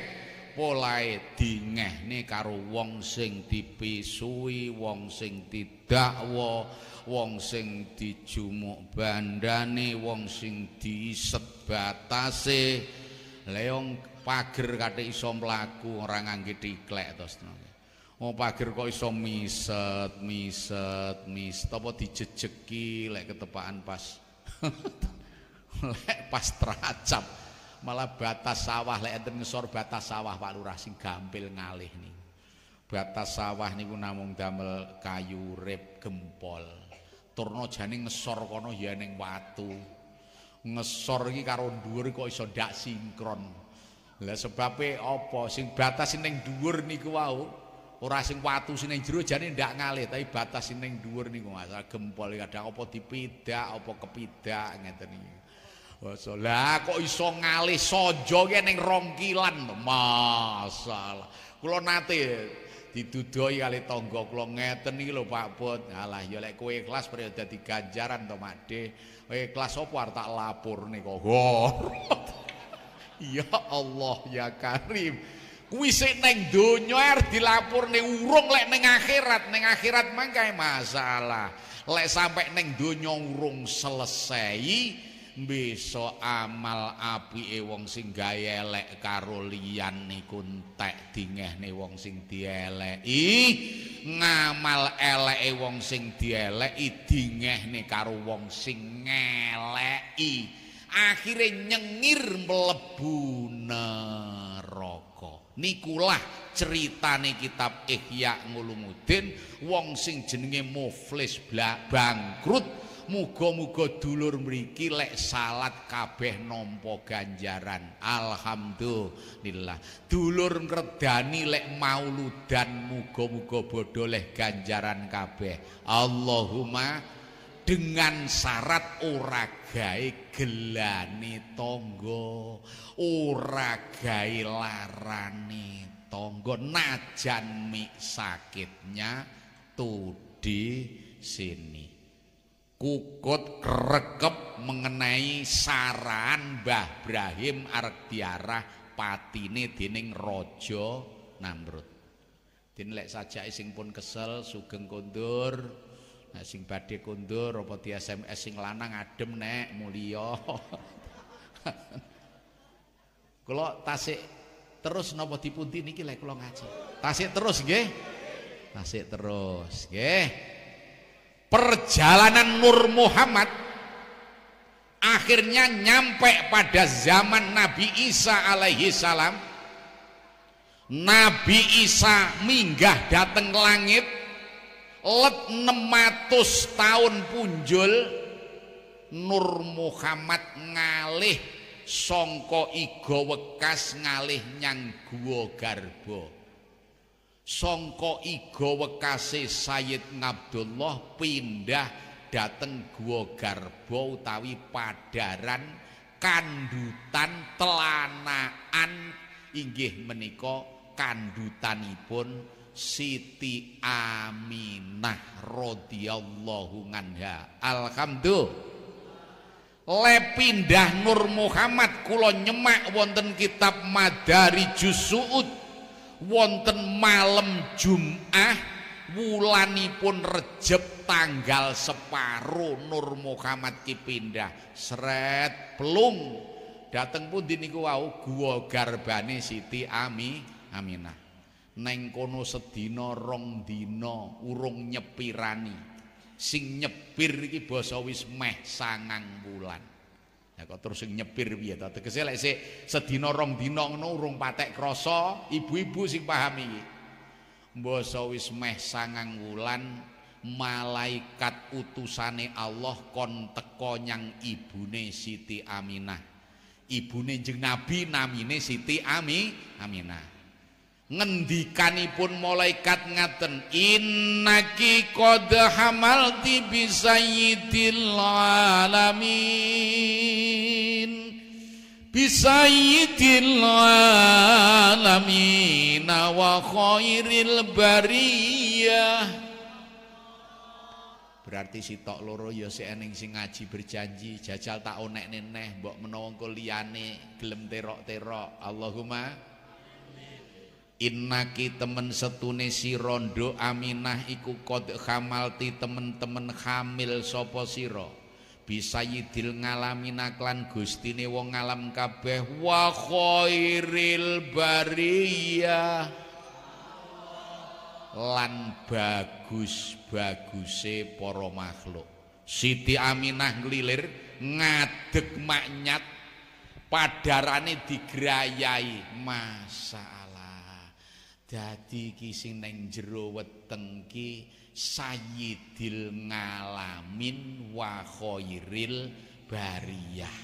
polae dingehne karo wong sing dipisui, wong sing didakwa, wong sing dijumuk bandane, wong sing di batase. Leong pager kate iso mlaku ora ngangge tiklek to. Wong pager kok iso miset, miset, miset apa dijejeki lek ketepaan pas. [LAUGHS] lek pas teracap malah batas sawah lek enten ngesor batas sawah Pak Lurah sing gampil ngalih nih. Batas sawah niku namung damel kayu rip gempol. Turno jane ngesor kono ya ning watu. Ngesor iki karo dhuwur kok iso ndak sinkron. Lah sebabe apa sing batas ning dhuwur niku wau? Wow. ora sing watu sing ning jero jane ndak ngalih tapi batas sing ning dhuwur niku asal gempol kadang apa dipidak apa kepidak ngeten iki Masa lah kok iso ngalih sojo ya ning rongkilan masalah kula nate didudoi kali tonggo kula ngeten iki lho Pak Bot alah ya lek kowe ikhlas priyo dadi ganjaran to Mak De kowe ikhlas opo are tak lapor niku [LAUGHS] ya Allah ya Karim wisik neng donya are dilapurne urung lek neng akhirat neng akhirat mangkae masalah lek sampe neng donya urung selesai bisa amal apike wong sing gawe elek karo liyan niku entek dingehne wong sing dieleki ngamal eleke wong sing dieleki dingehne karo wong sing ngeleki akhire nyengir mlebu neraka nikulah ceritane kitab Ihya Ngulumuddin wong sing jenenge muflis bangkrut muga-muga dulur mriki lek salat kabeh nampa ganjaran alhamdulillah dulur ngredani lek mauludan muga-muga bodho ganjaran kabeh Allahumma dengan syarat ora gawe gelane tangga, ora gawe larane tangga najan mi sakitnya tudi sini. Kukut kerekep mengenai saran Mbah Ibrahim arek diarah patine dening raja Namrud. Dene lek sajake sing pun kesel sugeng kondur nah, sing badhe kondur apa di SMS sing lanang adem nek mulia [LAUGHS] kula tasik terus napa dipundi niki lek kula ngaji tasik terus nggih tasik terus nggih perjalanan Nur Muhammad akhirnya nyampe pada zaman Nabi Isa alaihi salam Nabi Isa minggah datang ke langit let 600 tahun punjul Nur Muhammad ngalih songko iga wekas ngalih nyang gua garbo songko iga wekase Sayyid Abdullah pindah dateng gua garbo utawi padaran kandutan telanaan inggih menika kandutanipun pun Siti Aminah radhiyallahu anha. Alhamdulillah. Le pindah Nur Muhammad kula nyemak wonten kitab Madari Jusuud wonten malam Jum'ah wulani pun rejep tanggal separuh Nur Muhammad ki pindah Seret pelung dateng pun niku wau gua garbane Siti Ami Aminah neng kono sedina rong dina urung nyepirani sing nyepir iki basa wis meh sangang wulan ya kok terus sing nyepir piye ta tegese lek sedina rong dina ngono urung patek krasa ibu-ibu sing pahami basa wis meh sangang wulan malaikat utusane Allah kon teko nyang ibune Siti Aminah ibune jeneng Nabi namine Siti Aminah ngendikanipun malaikat ngaten innaki qad hamalti bi sayyidil alamin bi sayyidil alamin wa khairil bariyah berarti sitok loro ya sik ening sing ngaji berjanji jajal tak onek neh mbok menawa liyane gelem terok-terok Allahumma innaki temen setune siro ndo aminah iku kod khamalti temen-temen hamil sopo siro bisa yidil ngalami naklan gustine wong ngalam kabeh wa khairil bariyah lan bagus-baguse para makhluk Siti Aminah nglilir ngadeg manyat padarane digrayai masa dadi iki sing nang jero weteng ki sayyidil ngalamin wa khairil bariyah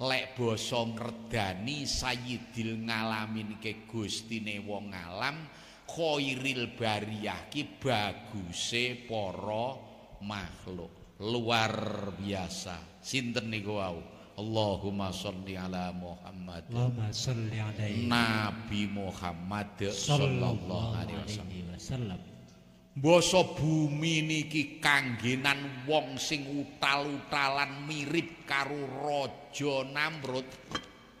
lek basa ngredani sayyidil ngalamin ke gustine wong alam khairil bariyah ki baguse para makhluk luar biasa sinten niku wau Allahumma sholli ala Muhammad wa salli alaihi Nabi Muhammad sallallahu alaihi wasallam Boso bumi niki kangenan wong sing utal-utalan mirip karo Raja Namrud.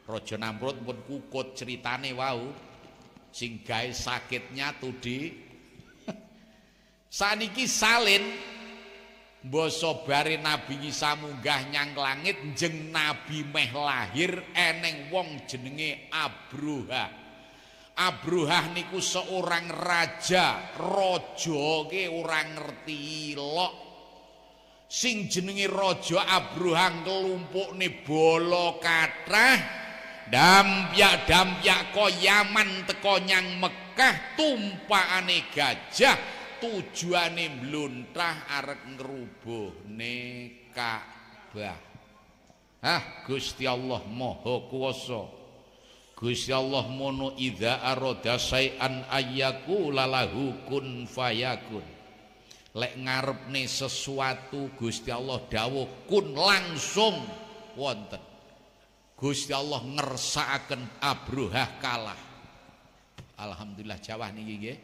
Raja Namrud pun kukut ceritane wau. Sing gawe sakitnya tudi. [LAUGHS] Saniki salin Boso bari Nabi Isa munggah nyang langit jeng Nabi meh lahir eneng wong jenenge Abruha. Abruha niku seorang raja, raja ke orang ngerti lok. Sing jenenge raja Abruha kelumpuk ne bola kathah dampyak-dampyak koyaman teko nyang Mekah tumpakane gajah tujuane bluntah arek ngrubuhne Ka'bah. Hah, Gusti Allah Maha Kuwasa. Gusti Allah mono idza arada sayan ayyaku lalahu kun fayakun. Lek ngarepne sesuatu Gusti Allah dawuh kun langsung wonten. Gusti Allah ngersakaken abruhah kalah. Alhamdulillah Jawah niki nggih.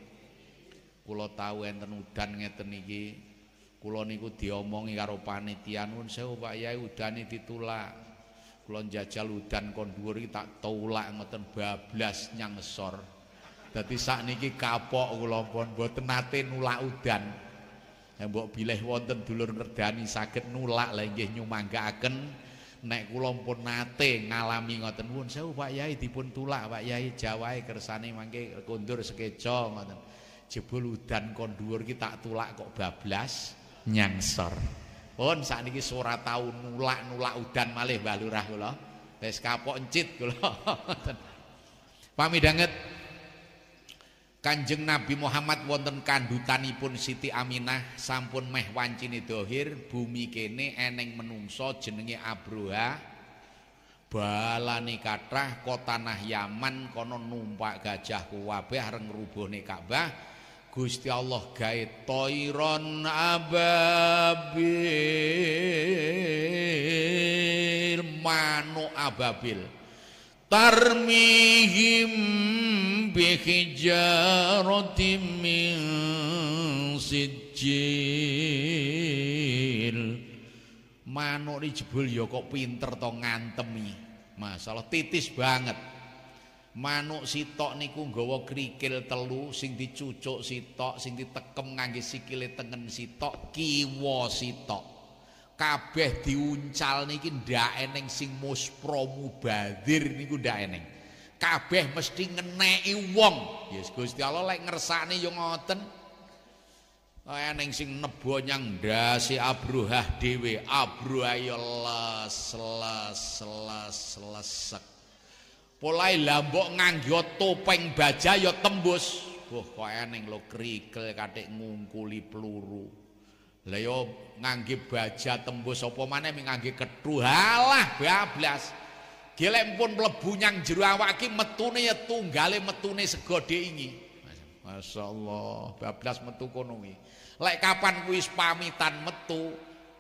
kula tahu enten udan ngeten iki kula niku diomongi karo panitia nun sewu Pak Yai udane ditulak kula jajal udan kon dhuwur iki tak tolak ngoten bablas nyangsor dadi sakniki kapok kula pun mboten nate nulak udan ya mbok bilih wonten dulur ngerdani saged nulak lha nggih nyumanggaaken nek kula pun nate ngalami ngoten pun sewu Pak Yai dipun tulak Pak Yai Jawae kersane mangke kondur sekeca ngoten jebul udan kondur kita tulak kok bablas nyangsor pun ini suara tahu nulak-nulak udan malih balurah Lurah kula wis kapok encit kula [LAUGHS] pamidanget Kanjeng Nabi Muhammad wonten pun Siti Aminah sampun meh wancine dohir bumi kene eneng menungso jenenge Abroha balani katrah kota Yaman konon numpak gajah kuwabeh areng ngrubuhne Ka'bah Gusti Allah gawe toiron ababil manu ababil tarmihim bihijaratim min sijil manuk ini jebul ya kok pinter to ngantemi masalah titis banget manuk sitok niku gawa krikil telu sing dicucuk sitok sing ditekem ngangge sikile tengen sitok kiwa sitok kabeh diuncal niki ndak eneng sing muspro mubadir niku ndak eneng kabeh mesti ngeneki wong yes Gusti Allah lek ngersane yo ngoten eneng sing nebo nyang ndase abruhah dhewe abruhah yo les les les Polai lambok nganggo topeng baja ya tembus. Wah, kok eneng lo krikel katik ngungkuli peluru. Lah yo ngangge baja tembus apa maneh ming ngangge kethu halah bablas. Gelem pun mlebu nyang jero awak iki metune ya tunggale metune segode ingi. Masyaallah, bablas metu kono iki. Lek kapan kuwi pamitan metu,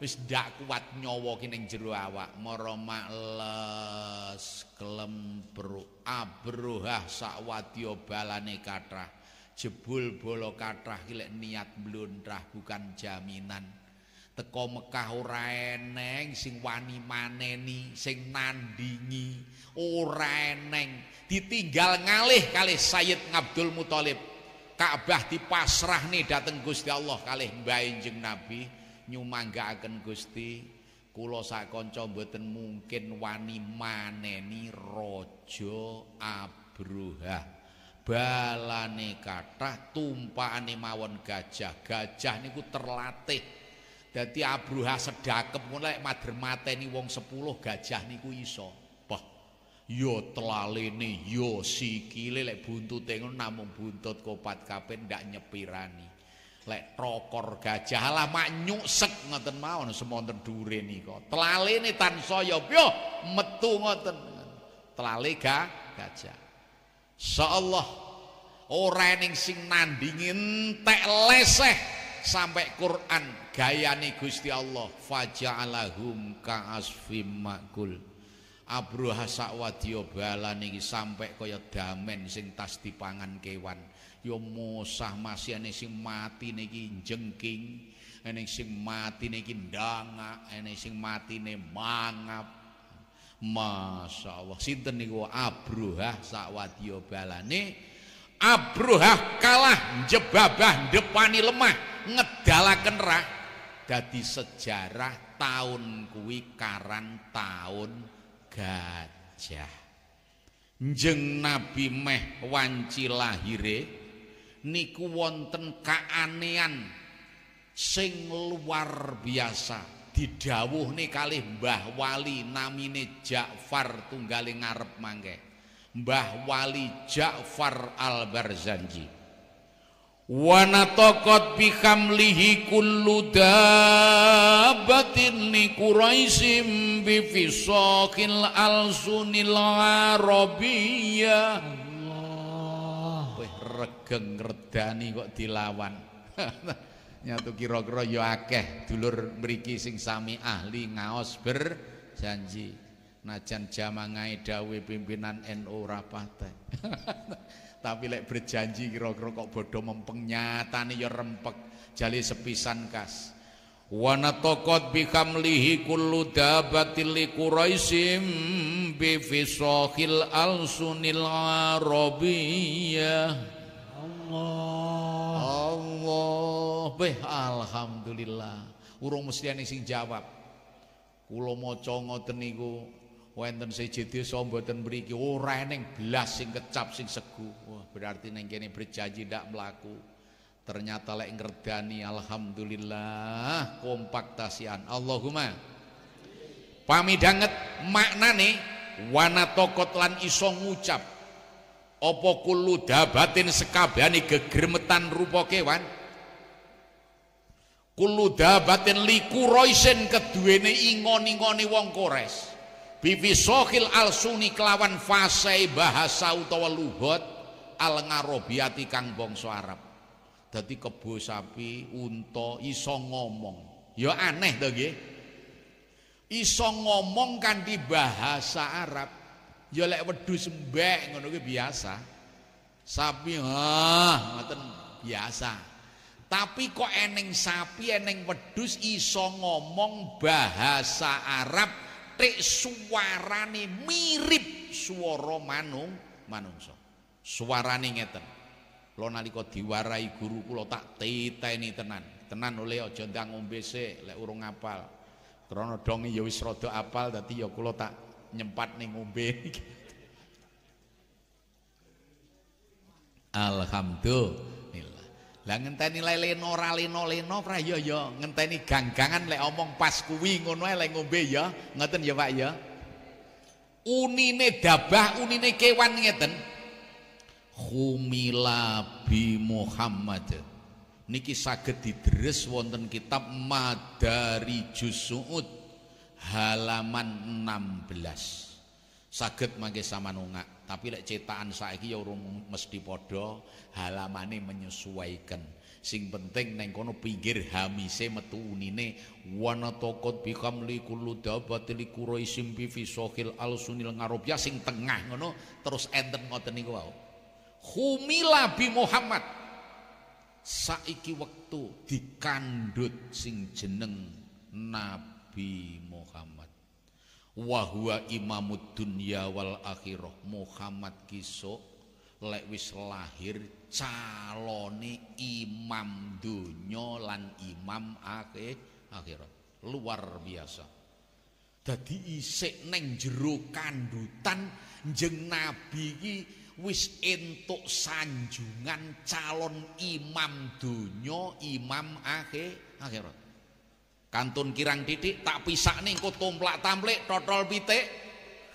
wis ndak kuat nyawa ki ning jero awak mara males klempruk abruhah sakwadya balane kathah jebul bola kathah ki lek niat mlundrah bukan jaminan teko Mekah ora eneng sing wani maneni sing nandingi ora eneng ditinggal ngalih kali Sayyid Abdul Muthalib Ka'bah dipasrah nih dateng Gusti Allah kali Mbah Injing Nabi nyumanggaaken Gusti kula sakonco mboten mungkin wani maneni raja abruha balane kathah tumpakane mawon gajah gajah niku terlatih dadi abruha sedakep mulai lek madher wong 10 gajah niku iso bah yo telalene yo sikile lek buntute ngono namung buntut kopat kapen ndak nyepirani lek trokor gajah lah mak nyusek ngoten mawon semonten dhuure nika telalene tansaya piye metu ngoten telale ga, gajah insyaallah ora ning sing nandingi entek leseh sampai Quran gayani Gusti Allah faja'alahum ka'asfim makul abruha sakwadya balan iki sampai kaya damen sing tas dipangan kewan ya mosah masyane sing mati niki jengking ene sing mati niki ndanga ene sing matine mangap masyaallah sinten niku abruhah sakwadya balane abruhah kalah jebabah depani lemah ngedalaken ra dadi sejarah tahun kuwi karang tahun gajah jeng nabi meh wanci lahire niku wonten keanehan sing luar biasa nih kali Mbah Wali namine Ja'far tunggale ngarep mangke Mbah Wali Ja'far Al-Barzanji wa nataqat bi hamlihi kullu dabatin ni kuraisim bi al-sunil arabiyah regeng redani kok dilawan [LAUGHS] nyatu kira-kira ya akeh dulur mriki sing sami ahli ngaos berjanji najan jamangai dawe pimpinan NU rapate [LAUGHS] tapi lek berjanji kira-kira kok bodoh mempeng nyatane ya rempek jali sepisan kas wana tokot bikam lihi kullu dabatil li quraisim bi fisahil alsunil arabiyah Allah Allah beh alhamdulillah urung mesti ane sing jawab kulo maca ngoten niku wonten siji desa mboten mriki ora ning blas sing kecap sing segu wah berarti ning kene berjanji ndak mlaku ternyata lek ngerdani alhamdulillah kompaktasian Allahumma pamidanget maknane wana tokot lan iso ngucap apa kulu dabatin sekabani gegermetan rupa kewan Kulu dabatin liku roisen keduene ingon ngoni wong kores bibi al suni kelawan fasai bahasa utawa luhut al ngarobiati kang bongso Arab tadi kebo sapi unta iso ngomong ya aneh tuh iso ngomong kan di bahasa Arab ya lek wedhus sembek ngono kuwi biasa. Sapi ah ngoten biasa. Tapi kok eneng sapi eneng wedhus iso ngomong bahasa Arab tek suarane mirip swara manung manungsa. Suarane ngeten. Lo nalika diwarai guru kula tak titeni tenan. Tenan oleh aja ndang ngombe lek urung apal. Krana dong ya wis rada apal dadi ya kula tak nyempat nih ngombe Alhamdulillah lah ngenteni leno ora leno leno pra ya ya ngenteni ganggangan le omong pas kuwi ngono le ngombe ya ngeten ya Pak ya unine dabah unine kewan ngeten humila bi Muhammad niki saged didres wonten kitab Madari suud halaman 16 saged mangke sama nungak tapi lek cetakan saiki ya urung mesti padha halamane menyesuaikan sing penting neng kono pinggir hamise metu unine wana tokot bikam likulu dabati kuroi simpi fisokil sohil al sunil ngarobya sing tengah ngono terus enten ngoten niku wau humila bi Muhammad saiki wektu dikandut sing jeneng Nabi wa huwa imamud dunya wal akhirah Muhammad kiso lek wis lahir calone imam dunya lan imam akhirah luar biasa dadi isik neng jero kandutan jeng nabi iki wis entuk sanjungan calon imam dunya imam akhirah Kantun kirang didik tak pisah nih kok tumplak tamplik totol pitik.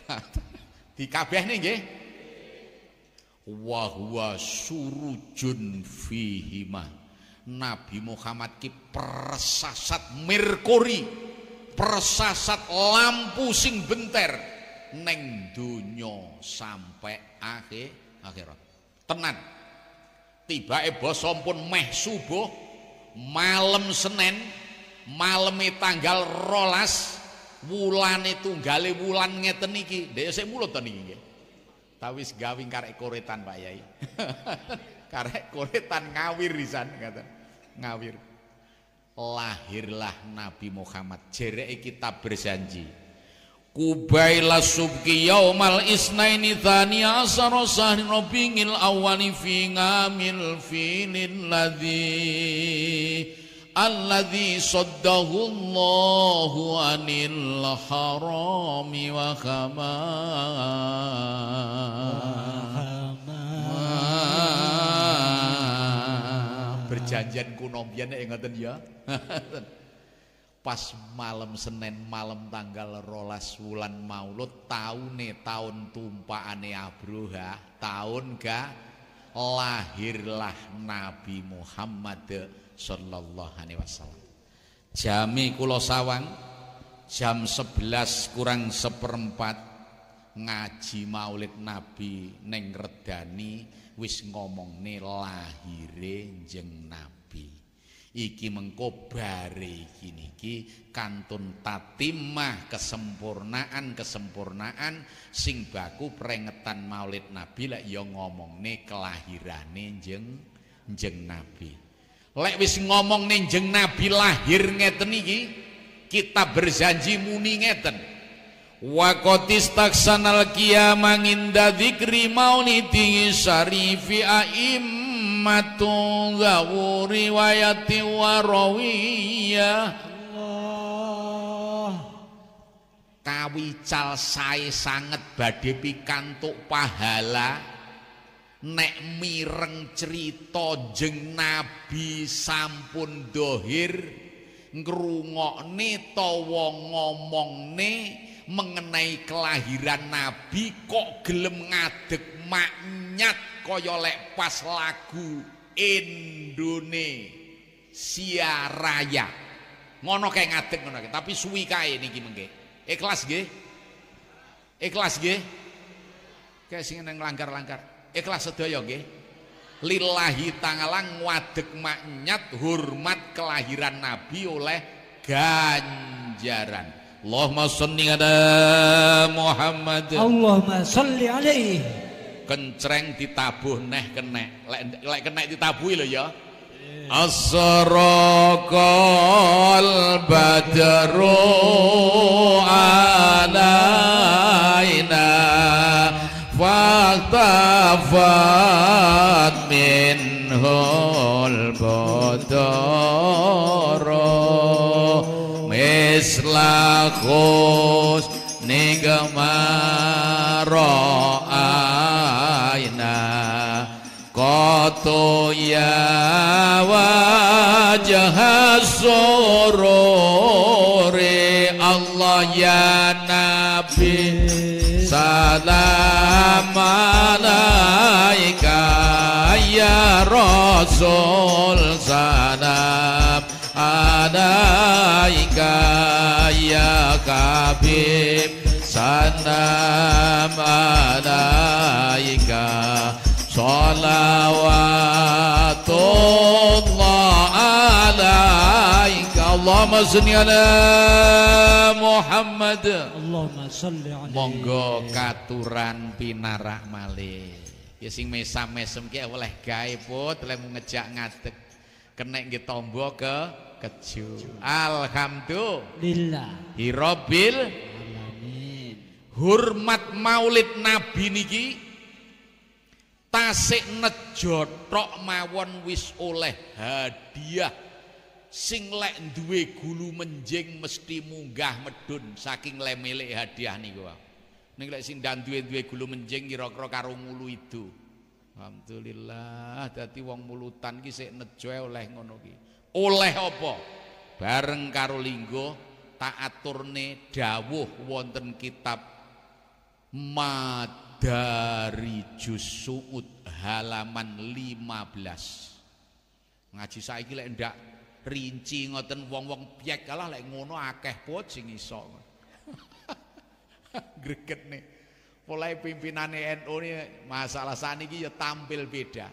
[LAUGHS] Di kabeh nih nggih. Wa surujun fihima. Nabi Muhammad ki persasat merkuri, persasat lampu sing benter neng dunyo sampai akhir akhirat. Tenan. tiba ebo pun meh subuh, malam senen malam tanggal rolas wulan itu gale wulan ngeten iki dia saya mulut tadi ini tapi gawing karek koretan pak yai [LAUGHS] karek koretan ngawir risan ngawir lahirlah Nabi Muhammad jere kita berjanji Kubaila subki yaumal isnaini thani asaro sahri robingil awani fi ngamil filin ladhi alladzi saddahu Allahu anil harami wa kama perjanjian kuno biyen ya ngoten [LAUGHS] ya pas malam Senin malam tanggal rolas wulan maulud taune tahun tumpaane abruha tahun ga lahirlah Nabi Muhammad sallallahu alaihi wasallam. Jami kula sawang jam 11 kurang seperempat ngaji Maulid Nabi ning redani wis ngomong ne lahire jeng Nabi. Iki mengko bare iki niki kantun tatimah kesempurnaan-kesempurnaan sing baku prengetan Maulid Nabi lek ya ngomongne kelahirane jeng jeng Nabi lek wis ngomong nenjeng jeng nabi lahir ngeten iki kita berjanji muni ngeten wa qatis taksanal qiyamang inda dzikri maulidi syarifi aimmatun zawu riwayati wa rawiyah kawical sae sanget badhe pikantuk pahala nek mireng cerita jeng nabi sampun dohir ngrungokne tawa ngomongne mengenai kelahiran nabi kok gelem ngadek maknyat kaya lek pas lagu Indonesia Raya ngono kae ngadek ngono kae tapi suwi kae niki mengke ikhlas nggih ikhlas nggih kae sing langgar-langgar ikhlas sedaya nggih lillahi ta'ala ngwadeg maknyat hormat kelahiran nabi oleh ganjaran Allahumma sholli ala Muhammad Allahumma sholli alaihi kencreng ditabuh neh kenek lek lek kenek ditabuhi lho ya asraqal badru alaina wafat min hul bodoro mislakus nigamaro aina koto ya wajah sorore Allah Rasul salam alaika ya kabib ada ika salawatullah alaika Allahumma salli ala Muhammad Allahumma salli alaihi monggo katuran pinarak malih ya sing mesam mesem ki oleh gawe put lek ngejak ngadeg kenek nggih tombo ke keju alhamdulillah hirabil alamin hormat maulid nabi niki tasik nejotok mawon wis oleh hadiah sing lek duwe gulu menjing mesti munggah medun saking le lemele hadiah niku wae ning lek sing ndan duwe-duwe gulu menjing kira-kira karo ngulu idu alhamdulillah dadi wong mulutan ki sik nejo oleh ngono ki oleh apa bareng karo linggo tak aturne dawuh wonten kitab madari jusuud halaman 15 ngaji saiki lek ndak rinci ngoten wong-wong piyek kalah lek ngono akeh pot sing iso [LAUGHS] greget nih mulai pimpinan NU nih masalah sana ini ya tampil beda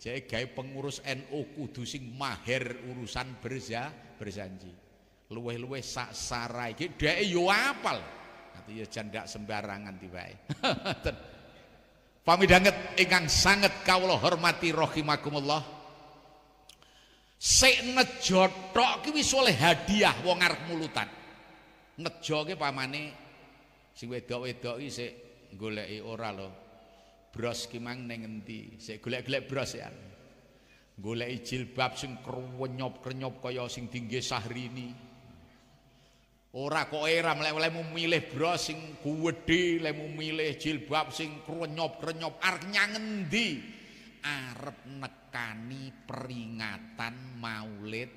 jadi gaya pengurus NU kudu sing maher urusan berja berjanji Luwe-luwe sak sarai gitu, dia yo apal nanti ya janda sembarangan tibae [LAUGHS] pamidanget sangat kau kawula hormati Rohimakumullah. sik nejo tok ki hadiah wong mulutan. Nejo pamane sing wedok-wedok iki sik goleki ora lho. Bros ki mang ning endi? Sik golek-golek bros ya. Goleki jilbab sing kruwenyop-krenyop kaya sing dingge Sahrini. Ora kok era mlek-mlek milih bros sing gedhe, lek milih jilbab sing kruwenyop-krenyop arep nyang endi? Arep nekani peringatan Maulid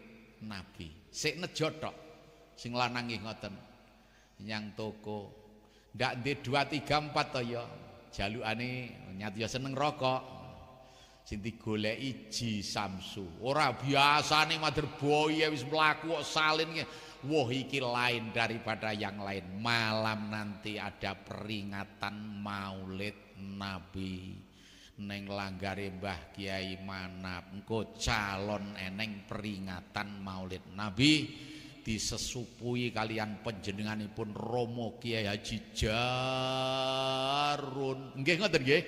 Nabi. Sik nejo tok. Sing lanang ngoten. Nyang toko ndak ndek 2 3 4 to ya. Jalukane nyat ya seneng rokok. Sing digoleki Ji Samsu. Ora biasane Motherboy ya wis mlaku kok salin Wah iki lain daripada yang lain. Malam nanti ada peringatan Maulid Nabi. Neng langgare Mbah Kiai Manap engko calon eneng peringatan Maulid Nabi disesupui kalian pun Romo Kiai Haji Jarun. Nggih ngoten nggih?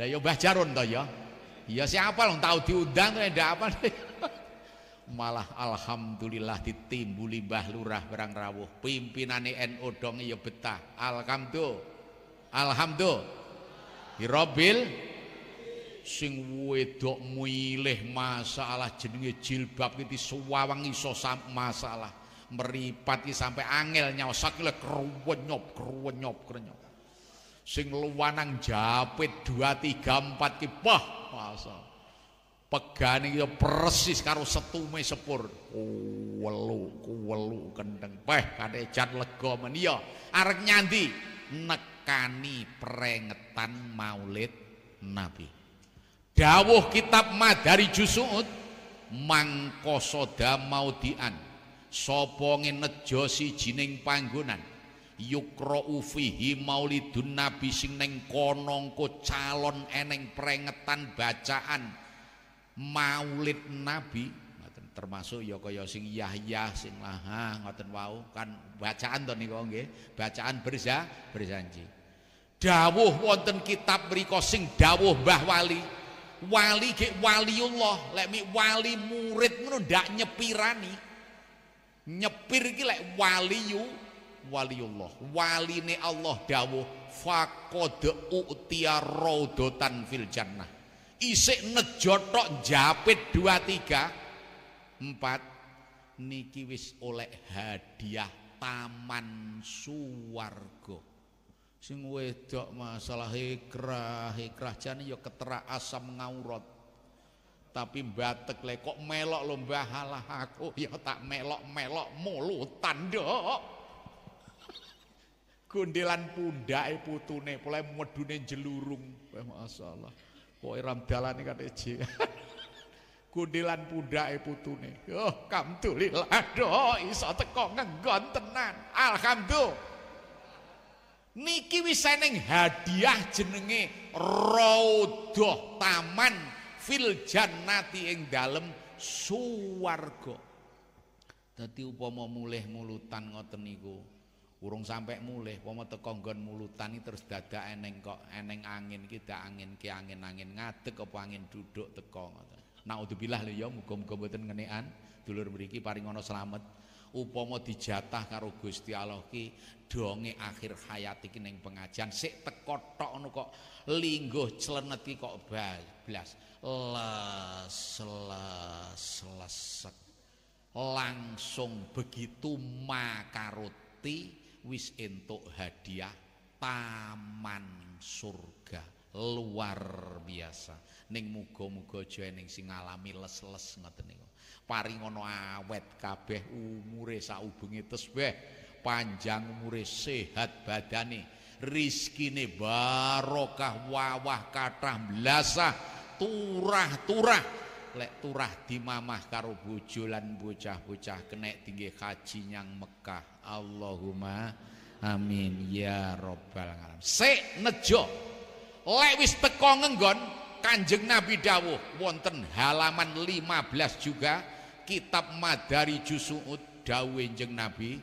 Lah ya Mbah Jarun to ya. Ya siapa dong tahu diundang kok ya, ndak apa. [LAUGHS] Malah alhamdulillah ditimbuli Mbah Lurah Barang Rawuh, pimpinane NU dong ya betah. Alhamdulillah. Alhamdulillah. Hirobil sing wedok milih masalah jenenge jilbab iki suwawang iso masalah Meripati iki sampai angel nyawa sakit le kruwenyop kruwenyop sing luwanang japit 2 3 4 iki wah masa pegane iki persis karo setume sepur welu kuwelu kendeng peh kate cat lega men iya arek nyandi nekani prengetan maulid nabi Dawuh kitab Madari Jusu'ud mangkosoda maudian sapa ngenejo sijining panggonan yukro ufihi maulidun nabi sing neng kono calon eneng perengetan bacaan maulid nabi termasuk ya kaya sing Yahya sing laha ngoten wau kan bacaan to niku nggih bacaan berja berjanji dawuh wonten kitab mriku sing dawuh Mbah Wali wali ge waliullah lek wali murid ngono ndak nyepirani nyepir iki lek waliyu waliullah waline Allah dawuh faqad utia raudatan fil jannah isik nejo tok japit 2 3 4 niki wis oleh hadiah taman suwarga sing wedok masalah hikrah hikrah jani ya keterak asam ngaurot tapi batek le kok melok lo bahalah aku ya tak melok-melok mulutan dok [LAUGHS] gundelan pundake putune pole medune jelurung masalah kok dalan ini kate je [LAUGHS] gundelan pundak putune oh, alhamdulillah dok iso teko ngenggon tenan alhamdulillah Niki wis hadiah jenenge Raudhah Taman fil jannati ing dalem suwarga. Dadi upama mulih mulutan ngoten niku, urung sampe mulih upama teko nggon mulutan iki terus dadak eneng kok eneng angin iki dak angin ki angin-angin ngadeg apa angin duduk teko ngoten. Naudzubillah lho ya muga-muga mboten ngenekan dulur mriki paring slamet upama dijatah karo Gusti Allah ki donge akhir hayat iki ning pengajian sik teko tok ngono kok lingguh clenet iki kok blas les les lesek langsung begitu makaruti wis entuk hadiah taman surga luar biasa ning muga-muga aja ning sing ngalami les-les ngoten niku paringono awet kabeh umure saubenge tesbeh panjang umure sehat badani, rizkine barokah wawah kathah belasah, turah-turah lek turah dimamah karo bojo bocah-bocah kenek tinggi haji yang Mekah Allahumma amin ya robbal alamin Se nejo lek wis teko ngenggon Kanjeng Nabi dawuh wonten halaman 15 juga kitab Madari Jusuud dawe jeng Nabi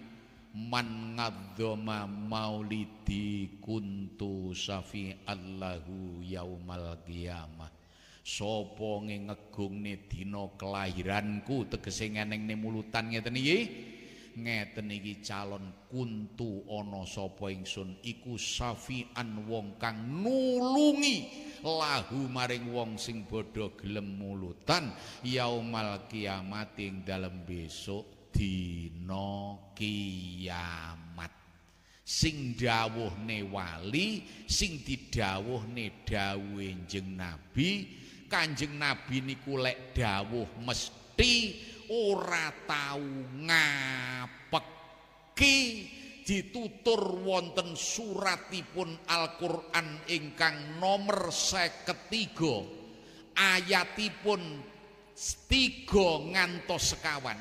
man ngadzoma maulidi kuntu safi Allahu yaumal qiyamah sapa ngegung dina kelahiranku tegese ngeneng ne mulutan ngeten iki ngeten iki calon kuntu ana sapa ingsun iku safian wong kang nulungi lahu maring wong sing bodho gelem mulutan yaumal kiamat ing dalem besok dina kiamat sing dawuhne wali sing didhawuhne dawuhe jeneng nabi kanjeng nabi niku lek dawuh mesti ora tau ngapeki ditutur wonten suratipun Al-Qur'an ingkang nomor 53 ayatipun 3 ngantos sekawan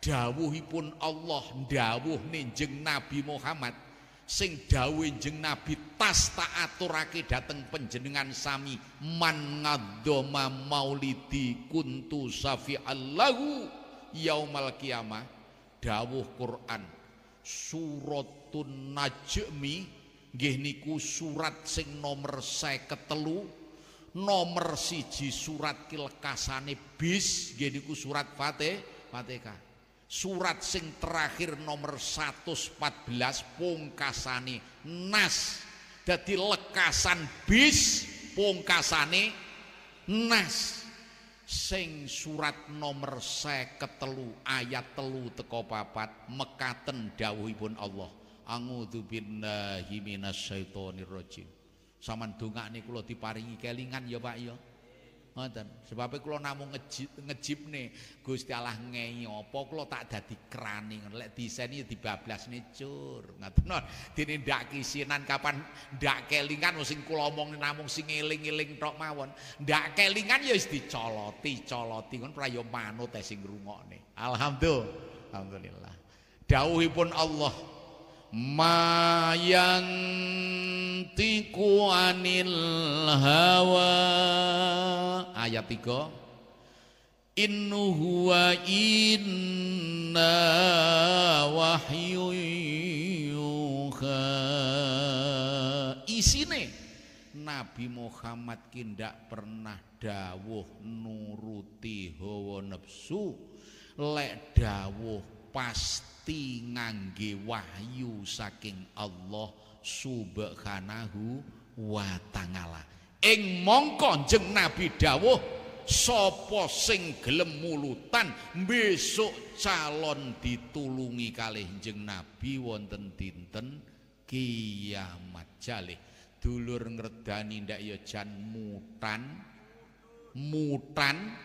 dawuhipun Allah dawuh ninjeng Nabi Muhammad sing dawuh jeng Nabi tas tak aturake dateng panjenengan sami man ngadzoma maulidi kuntu safi Allahu yaumal kiamah dawuh Quran suratun najmi nggih niku surat sing nomor ketelu nomor siji surat kilkasane bis nggih niku surat Fatih Fatihah surat sing terakhir nomor 114 pungkasane nas jadi lekasan bis pungkasane nas sing surat nomor ketelu ayat telu teko papat mekaten dawuhipun Allah A'udzu billahi minasyaitonir rajim. Saman dongakne kula diparingi kelingan ya Pak ya. Ngoten. Sebab e kula namung ngejip, ngejipne Gusti Allah ngei apa kula tak dadi krani ngono. Lek diseni ya dibablasne cur. Ngoten. Dene ndak kisinan kapan ndak kelingan sing kula omongne namung sing eling-eling tok mawon. Ndak kelingan ya wis dicoloti, coloti ngono pra yo manut e sing ngrungokne. Alhamdulillah. Alhamdulillah. Dawuhipun Allah. mayantiku anil hawa ayat 3 innu huwa inna wahyu yuha isine Nabi Muhammad kindak pernah dawuh nuruti hawa nafsu lek dawuh pasti mesti ngangge wahyu saking Allah subhanahu wa ta'ala ing mongko jeng nabi dawuh sopo sing gelem mulutan besok calon ditulungi kalih jeng nabi wonten dinten kiamat jaleh dulur ngerdani ndak ya jan mutan mutan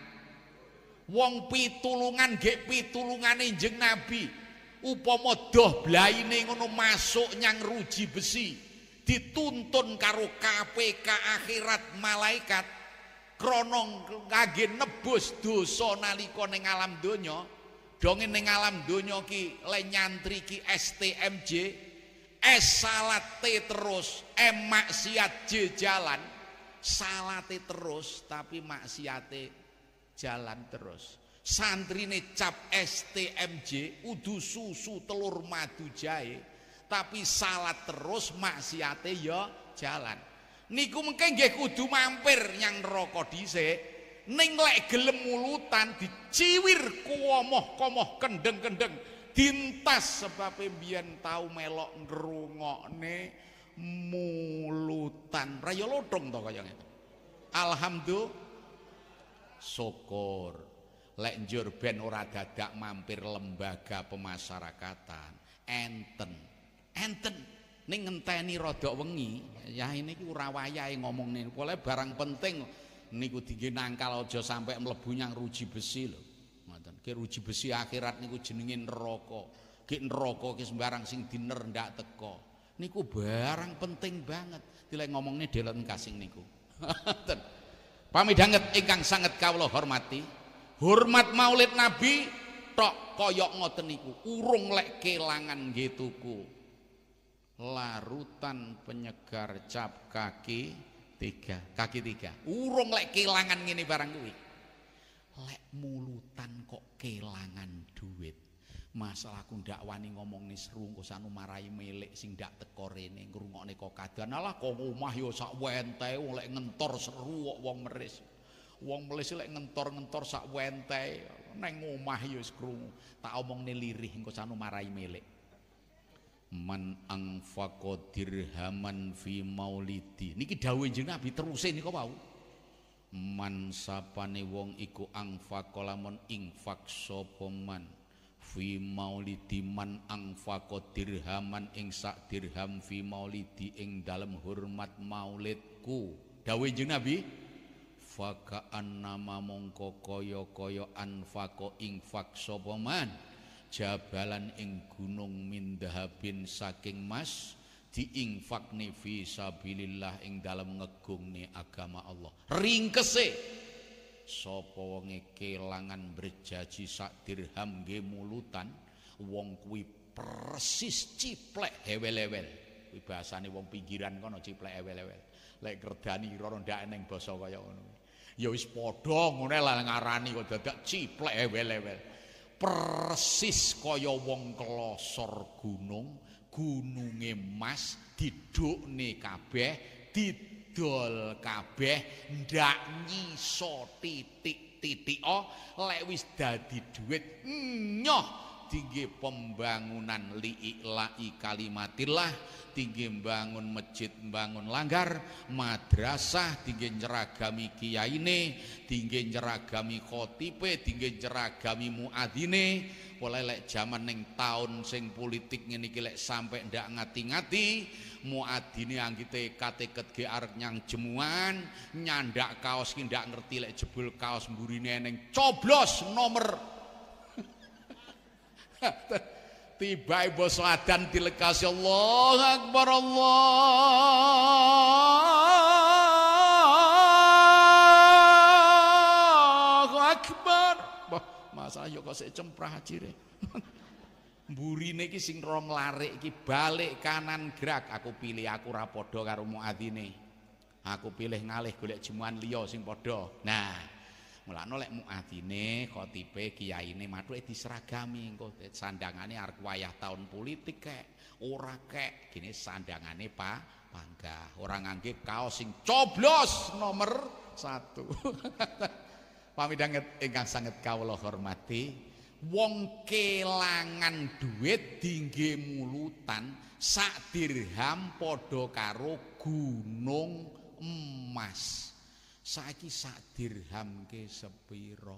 wong pitulungan gek pitulungane jeng nabi upama doh blaine ngono masuk nyang ruji besi dituntun karo KPK akhirat malaikat krana kangge nebus dosa nalika ning alam donya donge ning alam donya ki le nyantri ki STMJ S salat terus M maksiat J jalan salate terus tapi maksiate jalan terus santrine cap STMJ udu susu telur madu jahe tapi salat terus maksiate ya jalan niku mengke nggih kudu mampir yang neraka dhisik ning lek gelem mulutan diciwir kuomoh-komoh kendeng-kendeng dintas sebab mbiyen tau melok ngrungokne mulutan raya lodong to kaya ngene alhamdulillah syukur lek njur ben ora mampir lembaga pemasyarakatan enten enten ning ngenteni rada wengi ya ini ki ora wayahe nih, pokoke barang penting niku dinggo nangkal aja sampai mlebu nyang ruji besi lho ngoten ki ruji besi akhirat niku jenenge neraka ki neraka ki sembarang sing diner ndak teko niku barang penting banget dilek ngomongne delon kasing niku [LAUGHS] pamidhanget ingkang sangat kawula hormati hormat maulid nabi tok koyok ngoten iku urung lek kelangan gituku larutan penyegar cap kaki tiga kaki tiga urung lek kelangan ngene barang kuwi lek mulutan kok kelangan duit masalah aku ndak wani ngomong nih seru kosan marahi milik sing ndak teko rene ngrungokne kok kadan alah kok omah yo sak wente lek ngentor seru wong meres Wong Malaysia lek ngentor-ngentor sak wente, neng omah ya wis krungu. Tak omongne lirih engko sanu marai milik. Man angfaqa dirhaman fi maulidi. Niki dawuh jeneng Nabi teruse nika wau. Man sapane wong iku angfaqa lamun infak sapa man fi maulidi man angfaqa dirhaman ing sak dirham fi maulidi ing dalem hormat maulidku. Dawuh jeneng Nabi fakaan nama mongko kaya kaya anfako infak sapa man jabalan ing gunung mindahabin saking mas diinfakni fi sabilillah ing dalem ngegungne agama Allah ringkese sapa wonge kelangan berjaji sak dirham nggih mulutan wong kuwi persis ciplek hewel-hewel kuwi basane wong pinggiran kono ciplek hewel-hewel lek gerdani rono ndak eneng basa kaya ngono ya wis padha ngene lan kok dadak ciplek ewel-ewel. Persis kaya wong kelosor gunung, gununge emas didukne kabeh, didol kabeh ndak nyiso titik-titik. Oh, lek wis dadi dhuwit nyoh tinggi pembangunan li'i'la'i kalimatillah tinggi bangun masjid bangun langgar madrasah tinggi nyeragami kiyaine tinggi nyeragami khotipe tinggi nyeragami muadine, oleh lek jaman tahun sing politik ngene kilek sampai ndak ngati-ngati muadine anggite kateket ge arek nyang jemuan nyandak kaos ndak ngerti lek jebul kaos mburine neng coblos nomor [LAUGHS] tiba ibu sadan dilekasi Allah Akbar Allah Akbar masa yuk kau cemprah cire [LAUGHS] buri niki sing rong larik ki balik kanan gerak aku pilih aku rapodo karo muadine aku pilih ngalih golek jemuan liya sing podo nah Mulane lek muadine, khotibe, kiyaine mathuke eh, diseragami engko eh, sandangane arep wayah taun politik kek, ora kek gini sandangane Pak bangga orang ngangge kaos sing coblos nomor satu. [LAUGHS] Pamidhanget ingkang sangat kawula hormati, wong kelangan duit dingge mulutan sak dirham padha karo gunung emas. saiki sak dirhamke sepira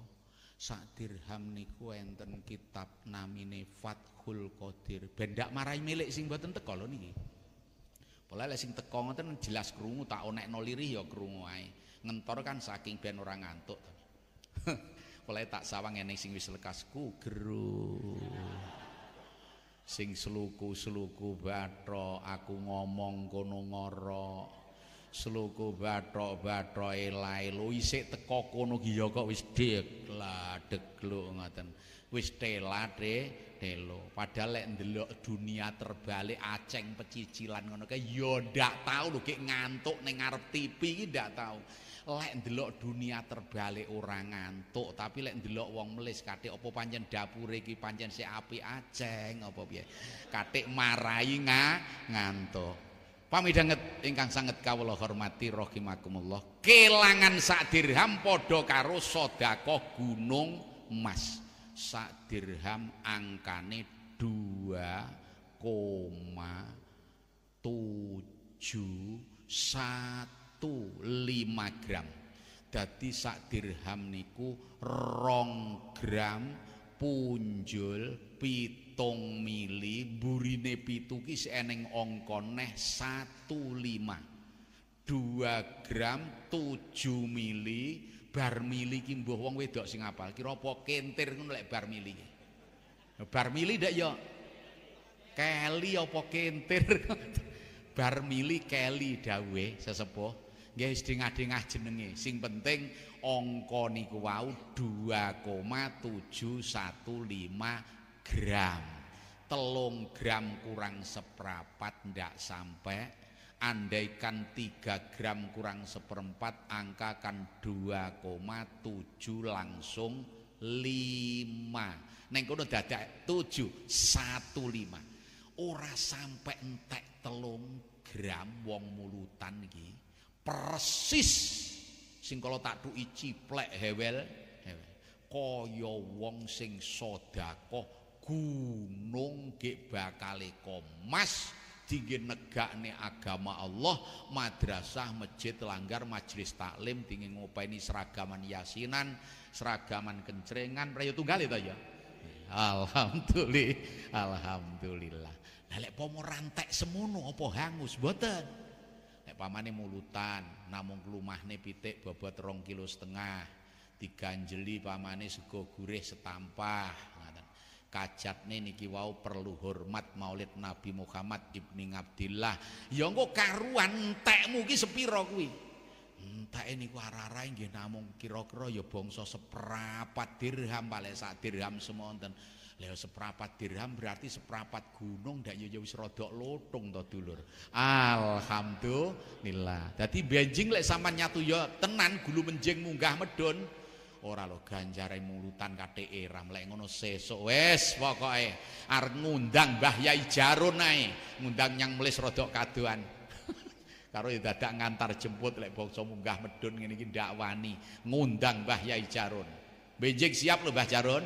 sak dirham niku enten kitab namine Fathul Qadir ben dak marai milik sing boten teko lho niki pola lek sing teko ngoten jelas krungu tak onekno lirih ya krungu ae ngentor kan saking ben ora ngantuk [LAUGHS] pola tak sawang ngene sing wis lekasku geru sing seluku-seluku batro aku ngomong kono ngorok sloko bathok-bathok elae lho isik teko kono ki ya kok wis gladeg lho ngoten wis telat telo eh, padahal lek ndelok dunia terbalik aceng pecicilan ngono ke yo ndak tau lho ki ngantuk ning ngarep TV iki ndak tau lek ndelok dunia terbalik orang ngantuk tapi lek ndelok wong melis kathek apa pancen dapure iki pancen sik apik aceng apa piye kathek marai nga, ngantuk Pamidanget ingkang sangat kawula hormati rahimakumullah. Kelangan sak dirham padha karo sedekah gunung emas. Sak dirham angkane 2,715 gram. jadi sak dirham niku rong gram punjul pit pitung mili burine pitu ki eneng angka neh 15 dua gram tujuh mili bar mili ki wong wedok sing apal kira apa kentir ngono lek bar mili bar mili ndak yo ya? keli apa kentir [LAUGHS] bar mili keli dawe sesepuh nggih dengah dengah jenenge sing penting angka niku wau 2,715 gram telung gram kurang seperempat ndak sampai andaikan 3 gram kurang seperempat angka kan 2,7 langsung 5 neng kono dadak 7 lima, ora sampai entek telung gram wong mulutan iki persis sing kalau tak tuki ciplek hewel hewel kaya wong sing sedekah gunung gek bakale komas negak negakne agama Allah madrasah masjid langgar majelis taklim dingin ngopeni seragaman yasinan seragaman kencrengan rayu tunggal itu ya Alhamdulillah Alhamdulillah nah, lek pomo rantek semono apa hangus boten lek pamane mulutan namung kelumahne pitik bobot rong kilo setengah diganjeli pamane sego gurih setampah kajatne niki wau perlu hormat Maulid Nabi Muhammad Ibni Abdillah ya engko karuan entekmu ki sepira kuwi enteke niku arah-arah nggih namung kira-kira ya bangsa seprapat dirham paling sak dirham semonten Lha ya seprapat dirham berarti seprapat gunung ndak jauh ya ya wis rada lotung to dulur. Alhamdulillah. Dadi benjing lek sampean nyatu yo tenan gulu menjing munggah medun Ora lo ganjare mulutan kate era mlek ngono sesuk wes pokoke arep ngundang Mbah Yai Jarun ae, ngundang nyang melis rodok kadoan. [LAUGHS] Karo ya dadak ngantar jemput lek bangsa munggah medun ngene iki ndak wani ngundang Mbah Yai Jarun. Benjing siap lho Mbah Jarun.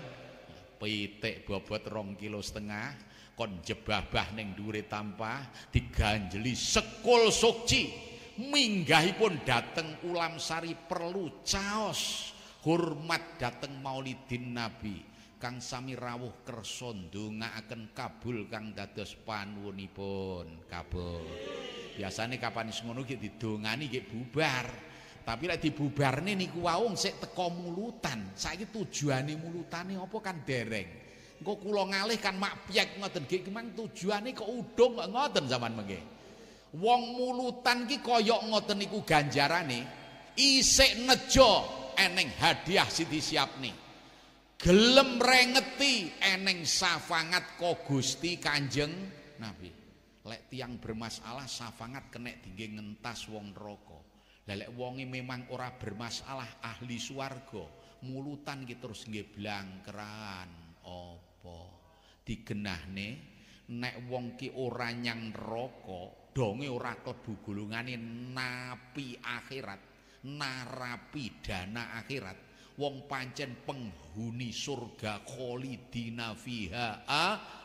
Pitik bobot rong kilo setengah kon jebabah ning dure tampah diganjeli sekul minggahi minggahipun dateng ulam sari perlu caos hormat dateng Maulidin Nabi kang sami rawuh kersa ndongaaken kabul kang dados panuwunipun kabul biasane kapan is ngono nggih didongani nggih bubar tapi lek dibubarne niku wau sik teko mulutan saiki tujuane mulutane apa kan dereng engko kula ngalih kan mak piyek ngoten nggih kemang tujuane kok udung ngoten zaman mengge, wong mulutan ki koyok ngoten niku ganjarane isik nejo eneng hadiah si nih, gelem rengeti eneng safangat ko Gusti Kanjeng Nabi lek tiang bermasalah safangat kena tinggi ngentas wong rokok lek wongi memang ora bermasalah ahli swarga mulutan kita terus keran opo digenah nih nek wong ki yang roko dongi donge ora klebu golongane napi akhirat narapidana akhirat wong pancen penghuni surga kholidina fiha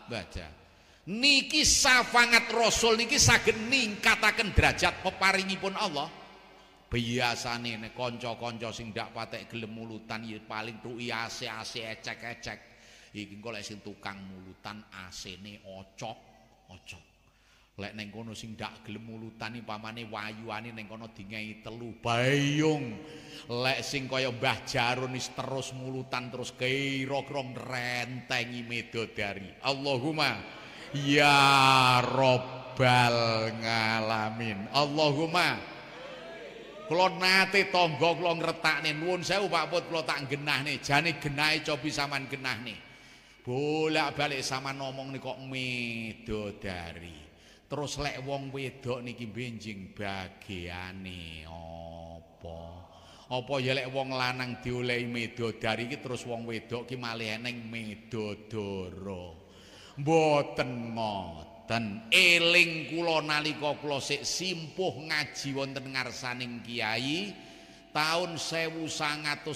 baca niki safangat rasul niki saged ningkataken derajat peparingipun Allah biasane nek kanca-kanca sing ndak patek gelem mulutan ya paling tuki iya ase-ase ecek-ecek iki engko sing tukang mulutan asene ocok ocok lek neng kono sing dak gelem mulutani pamane wayuane neng kono dingai telu bayung lek sing kaya Mbah Jarunis terus mulutan terus kira-kira rentengi dari. Allahumma ya robbal ngalamin Allahumma kula nate tangga kula ngretakne nuwun sewu Pak Put kula tak genahne jane genahe cobi sampean genahne bolak-balik sama ngomong nih kok medo dari. Terus lek wong wedok niki benjing bagiane apa? Apa ya lek wong lanang diolehi medodari ki terus wong wedok ki malih ning medodoro. Mboten ngoten. Eling kula nalika kula sik simpuh ngaji wonten ngarsaning kiai tahun 1908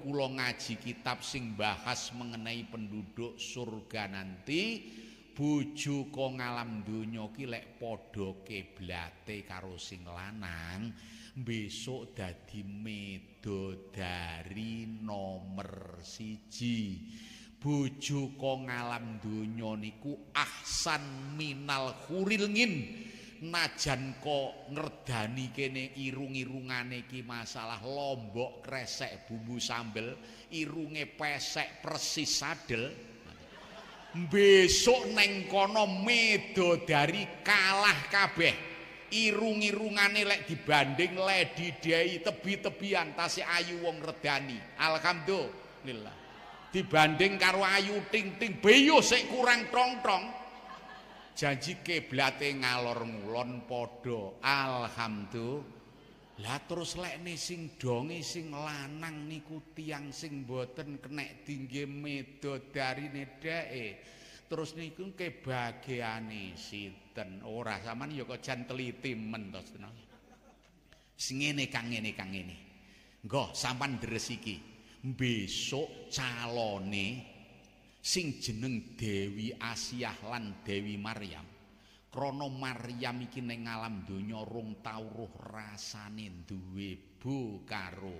kula ngaji kitab sing bahas mengenai penduduk surga nanti bojo ko ngalam donya ki lek padha keblate karo sing lanang besok dadi medo dari nomor siji bojo ko ngalam donya niku ahsan minal khurilngin najan ko ngerdani kene irung-irungane ki masalah lombok kresek bumbu sambel irunge pesek persis sadel besok neng kono medo dari kalah kabeh irung-irungane lek dibanding ledi dai tebi-tebian tasih ayu wong redani alhamdulillah dibanding karo ayu ting-ting beyo sik kurang trong-trong janji keblate ngalor mulon podo alhamdulillah Lah terus lekne sing donge sing lanang niku tiyang sing boten kenek dingge meda darine dheke. Terus niku kebahagiaane sinten? Ora sampean ya kok jan teliti men to sinten. Sing ngene kang ngene kang ngene. Nggo sampean dres iki. Besok calone sing jeneng Dewi Asiah lan Dewi Maryam krana Maryam iki ning alam donya rung roh rasane duwe bo karo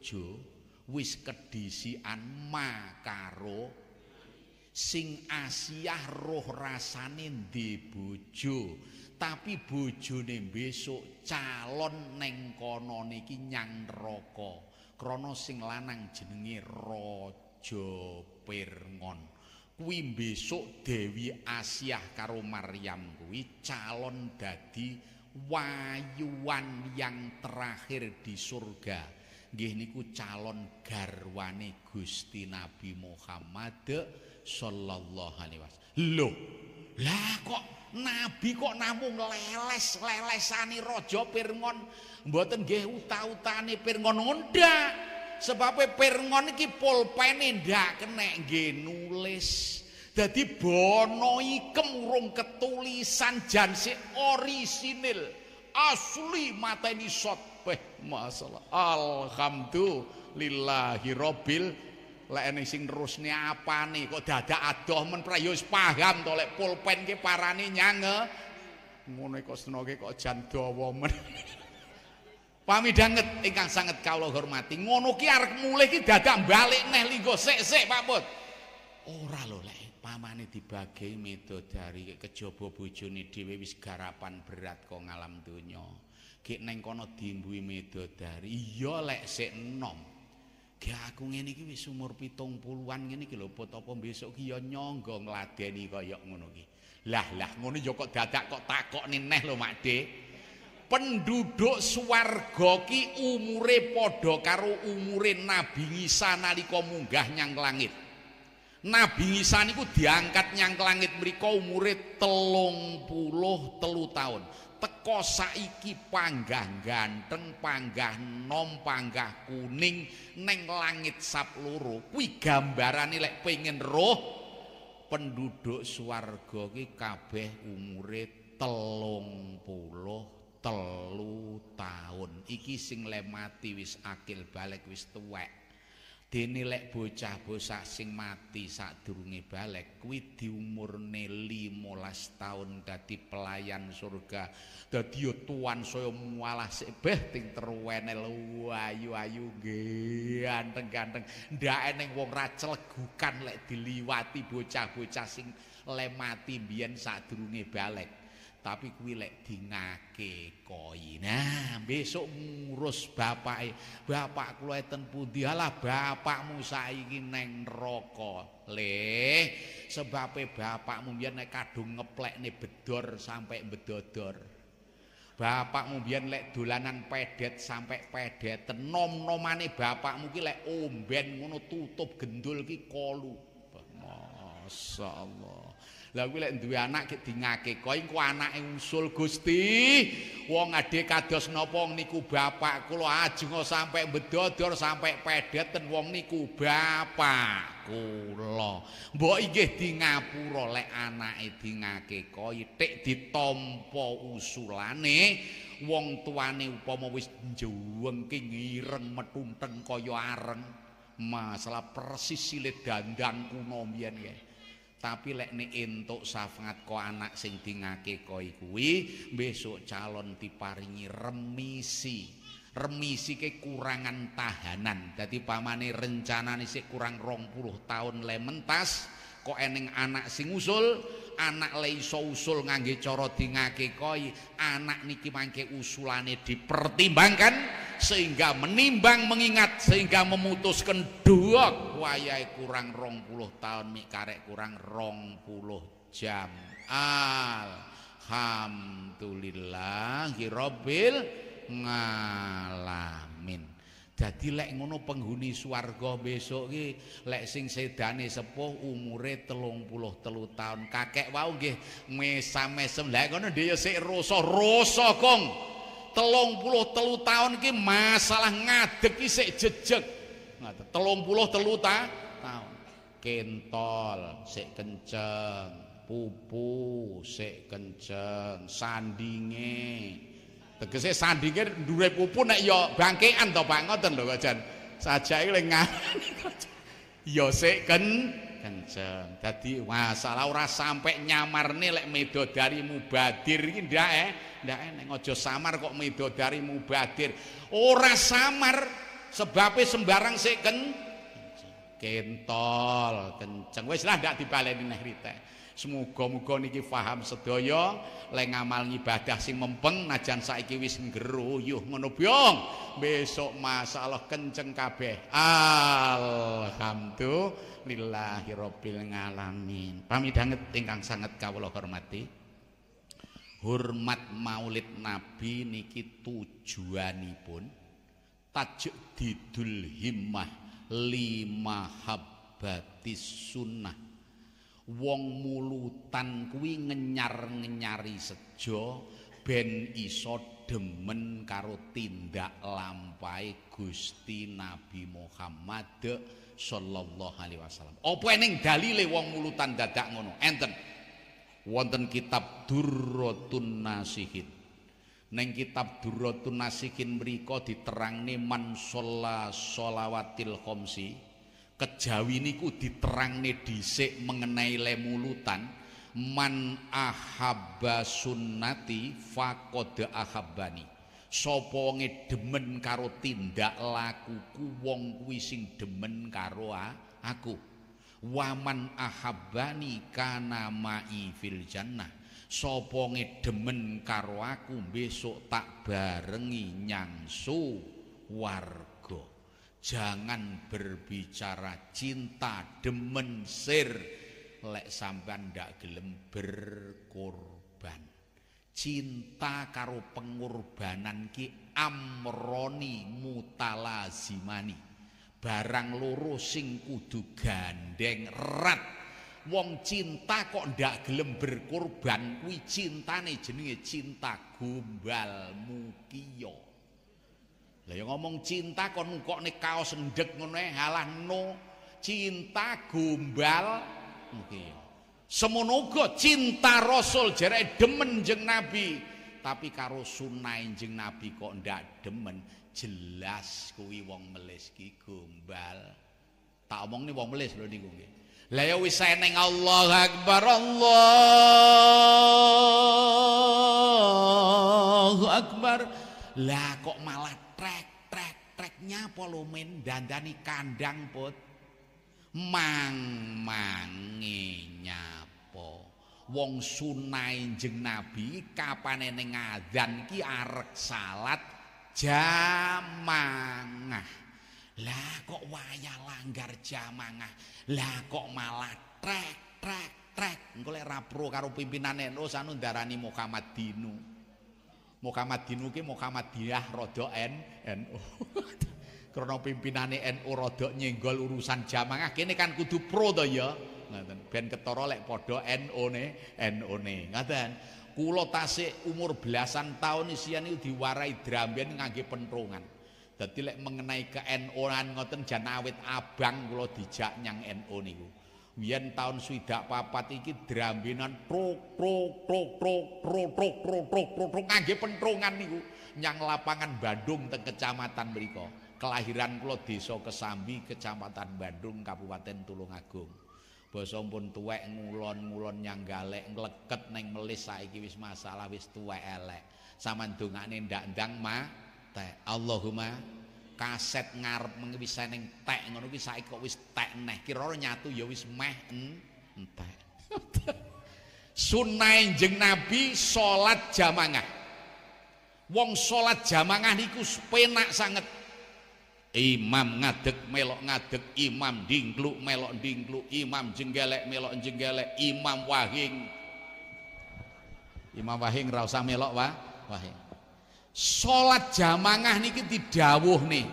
jo wis kedisi ma karo sing asiah roh rasane ndi bojo tapi bojone besok calon neng kono niki nyang neraka krana sing lanang jenenge raja pirngon kuwi besok Dewi Asiah karo Maryam kuwi calon dadi wayuan yang terakhir di surga nggih niku calon garwane Gusti Nabi Muhammad sallallahu alaihi wasallam lho lah kok nabi kok namung leles lelesani raja pirngon mboten nggih uta-utane pirngon ngondhak sebab pirngon iki pulpene ndak kena nggih nulis dadi bono ikem urung ketulisan jan si orisinil asli mateni sot beh masalah alhamdulillahi robbil lek ene sing terusne apane kok dadak adoh men prayus paham to lek pulpen ki parane nyange ngene kok senoke kok jan dawa men [LAUGHS] pamidanget ingkang sangat kawula hormati ngono ki arek mulih ki dadak bali neh linggo sik-sik Pak Put ora lho lek pamane dibagi meda dari kejaba bojone dhewe wis garapan berat kok ngalam donya gek neng kono diimbui meda dari iya lek sik enom Ya aku ngene iki wis umur 70-an ngene iki lho apa besok ki ya nyangga ngladeni kaya ngono ki. Lah lah ngono ya kok dadak kok takokne neh lho Mak penduduk swarga ki umure padha karo umure Nabi Isa nalika munggah nyang langit. Nabi Isa niku diangkat nyang langit mriku umure 33 tahun. Teko saiki panggah ganteng, panggah nom, panggah kuning neng langit sap loro. Kuwi gambarane lek pengen roh penduduk swarga ki kabeh umure 33 telu tahun iki sing le mati wis akil balik wis tuwek Dene lek bocah bosak sing mati sak durunge balik kuwi di umurne 15 tahun dadi pelayan surga dadi yo tuan saya mualah sik beh ting truwene ayu-ayu nggih ganteng-ganteng ndak eneng wong ra celegukan lek diliwati bocah-bocah sing le mati biyen sak durunge balik tapi kuwi lek dingake koi. Nah, besok ngurus bapake. Bapak kula eten pundi? Alah bapakmu saiki neng neraka. Le, sebab bapakmu biyen nek kadung ngeplekne bedor sampai bedodor. Bapakmu biyen lek dolanan pedet sampai pedet. nom nomane bapakmu ki lek omben ngono tutup gendul ki kolu. Masyaallah. Lah kuwi lek duwe anak ki dingake kok engko anake usul Gusti. Wong adek kados napa niku bapak kula ajeng sampai bedodor sampai pedet ten wong niku bapak kula. Mbok inggih di ngapura lek anake dingake kok itik ditampa usulane wong tuane upama wis njuwengke ngireng metunteng kaya areng. Masalah persis silih dandang kuno mbiyen nggih. tapi lek nek entuk syafaat ko anak sing dingake ko kuwi besok calon diparingi remisi remisi ke kurangan tahanan jadi pamane rencana nih kurang rong puluh tahun lementas kok eneng anak sing ngusul, anak le iso usul ngangge cara dingake koi anak niki mangke usulane dipertimbangkan sehingga menimbang mengingat sehingga memutuskan dua wayai kurang rong puluh tahun mikarek kurang rong puluh jam alhamdulillah Hirobil ngalamin Jadi lek ngono penghuni swarga besok iki lek sing sedane sepuh umure 33 tahun. Kakek wau nggih mesam-mesem. Lah ngono dhewe sik rasa-rasa kong. 33 tahun iki masalah ngadeg sik jejeg. Ngaten. 33 ta taun. Kentol sik kenceng, pupu sik kenceng, sandinge. tegese sandinge dure pupu nek ya bangkean to Pak ngoten lho jan sajake ling [LAUGHS] ya sik ken kenceng dadi masalah ora sampe nyamarne lek medodari mubadir iki ndak eh ndak enek eh, aja samar kok medodari mubadir ora samar sebab sembarang sik kenceng. kentol kenceng wis lah ndak dibaleni nek ritek Semoga-moga niki faham sedaya lek ngamal ibadah sing mempeng najan saiki wis ngeruyuh ngono byong. Besok masalah kenceng kabeh. Alhamdulillahirabbil alamin. Pamidhanget ingkang sangat kawula hormati. Hormat Maulid Nabi niki tujuanipun tajuk didul himmah lima habbatis sunnah wong mulutan kuwi ngenyar-ngenyari sejo ben iso demen karo tindak lampai Gusti Nabi Muhammad sallallahu alaihi wasallam. Apa ening dalile wong mulutan dadak ngono? Enten. Wonten kitab Durratun Nasihin. Neng kitab Durratun Nasihin mriko diterangne man sholla sholawatil khamsi. kejawi niku diterangne dhisik mengenai lemulutan man ahabba sunnati faqad ahabbani sapa demen karo tindak lakuku wong kuwi sing demen karo aku waman ahabbani kana ma'i fil jannah sapa demen karo aku besok tak barengi nyangsu war jangan berbicara cinta demen sir lek sampean ndak gelem berkorban cinta karo pengorbanan ki amroni mutalazimani barang loro sing kudu gandeng rat wong cinta kok ndak gelem berkorban kuwi cintane jenenge cinta gombal mukiyo Lah ya ngomong cinta kon kok nek kaos sendek ngono halah no. Cinta gombal mungkin. Semono uga cinta Rasul jerek demen jeng Nabi, tapi karo sunah jeng Nabi kok ndak demen, jelas kuwi wong melis ki gombal. Tak omong nih wong meles lho niku nggih. Lah ya wis eneng Allah Akbar Allahu Akbar. Lah kok malah nyapa lumen dandani kandang put mang-mange nyapa wong sunai jeng nabi kapanen ning adzan iki arek salat jamangah lah kok waya langgar jamangah lah kok malah trek trek trek engko lek rapro karo pimpinane no sanu darani Muhammad Dinu Muhammad Dinu ki Muhammad Diah rodo en Krono pimpinane NU rada nyenggol urusan jamaah kene kan kudu pro to ya ngoten ben ketara lek padha NU ne NU ne ngoten kula tasik umur belasan tahun isian itu diwarai dramben ngangge pentrungan dadi lek mengenai ke NU lan ngoten jan awit abang kula dijak nyang NU niku Wian tahun swidak papat iki drambinan pro pro pro pro pro pro pro pro pro pro pentrungan niku nyang lapangan Bandung teng kecamatan mriko. Kelahiran kula desa Kesambi, Kecamatan Bandung, Kabupaten Tulungagung. Basa pun tuwek ngulon-ngulon nyanggalek ngleket ning melis saiki wis masalah wis tuwek elek. Saman dongane ndak ndang ma tek. Allahumma kaset ngarep wis ning tek ngono kuwi saiki kok wis tek neh. kira tuh nyatu ya wis meh entek. [LAUGHS] Sunai jeng Nabi solat jamangah. Wong solat jamangah niku penak sangat imam ngadeg melok ngadeg imam dingkluk melok dingkluk imam jenggelek melok jenggelek imam wahing imam wahing rausah melok wah wahing sholat jamangah niki didhawuh nih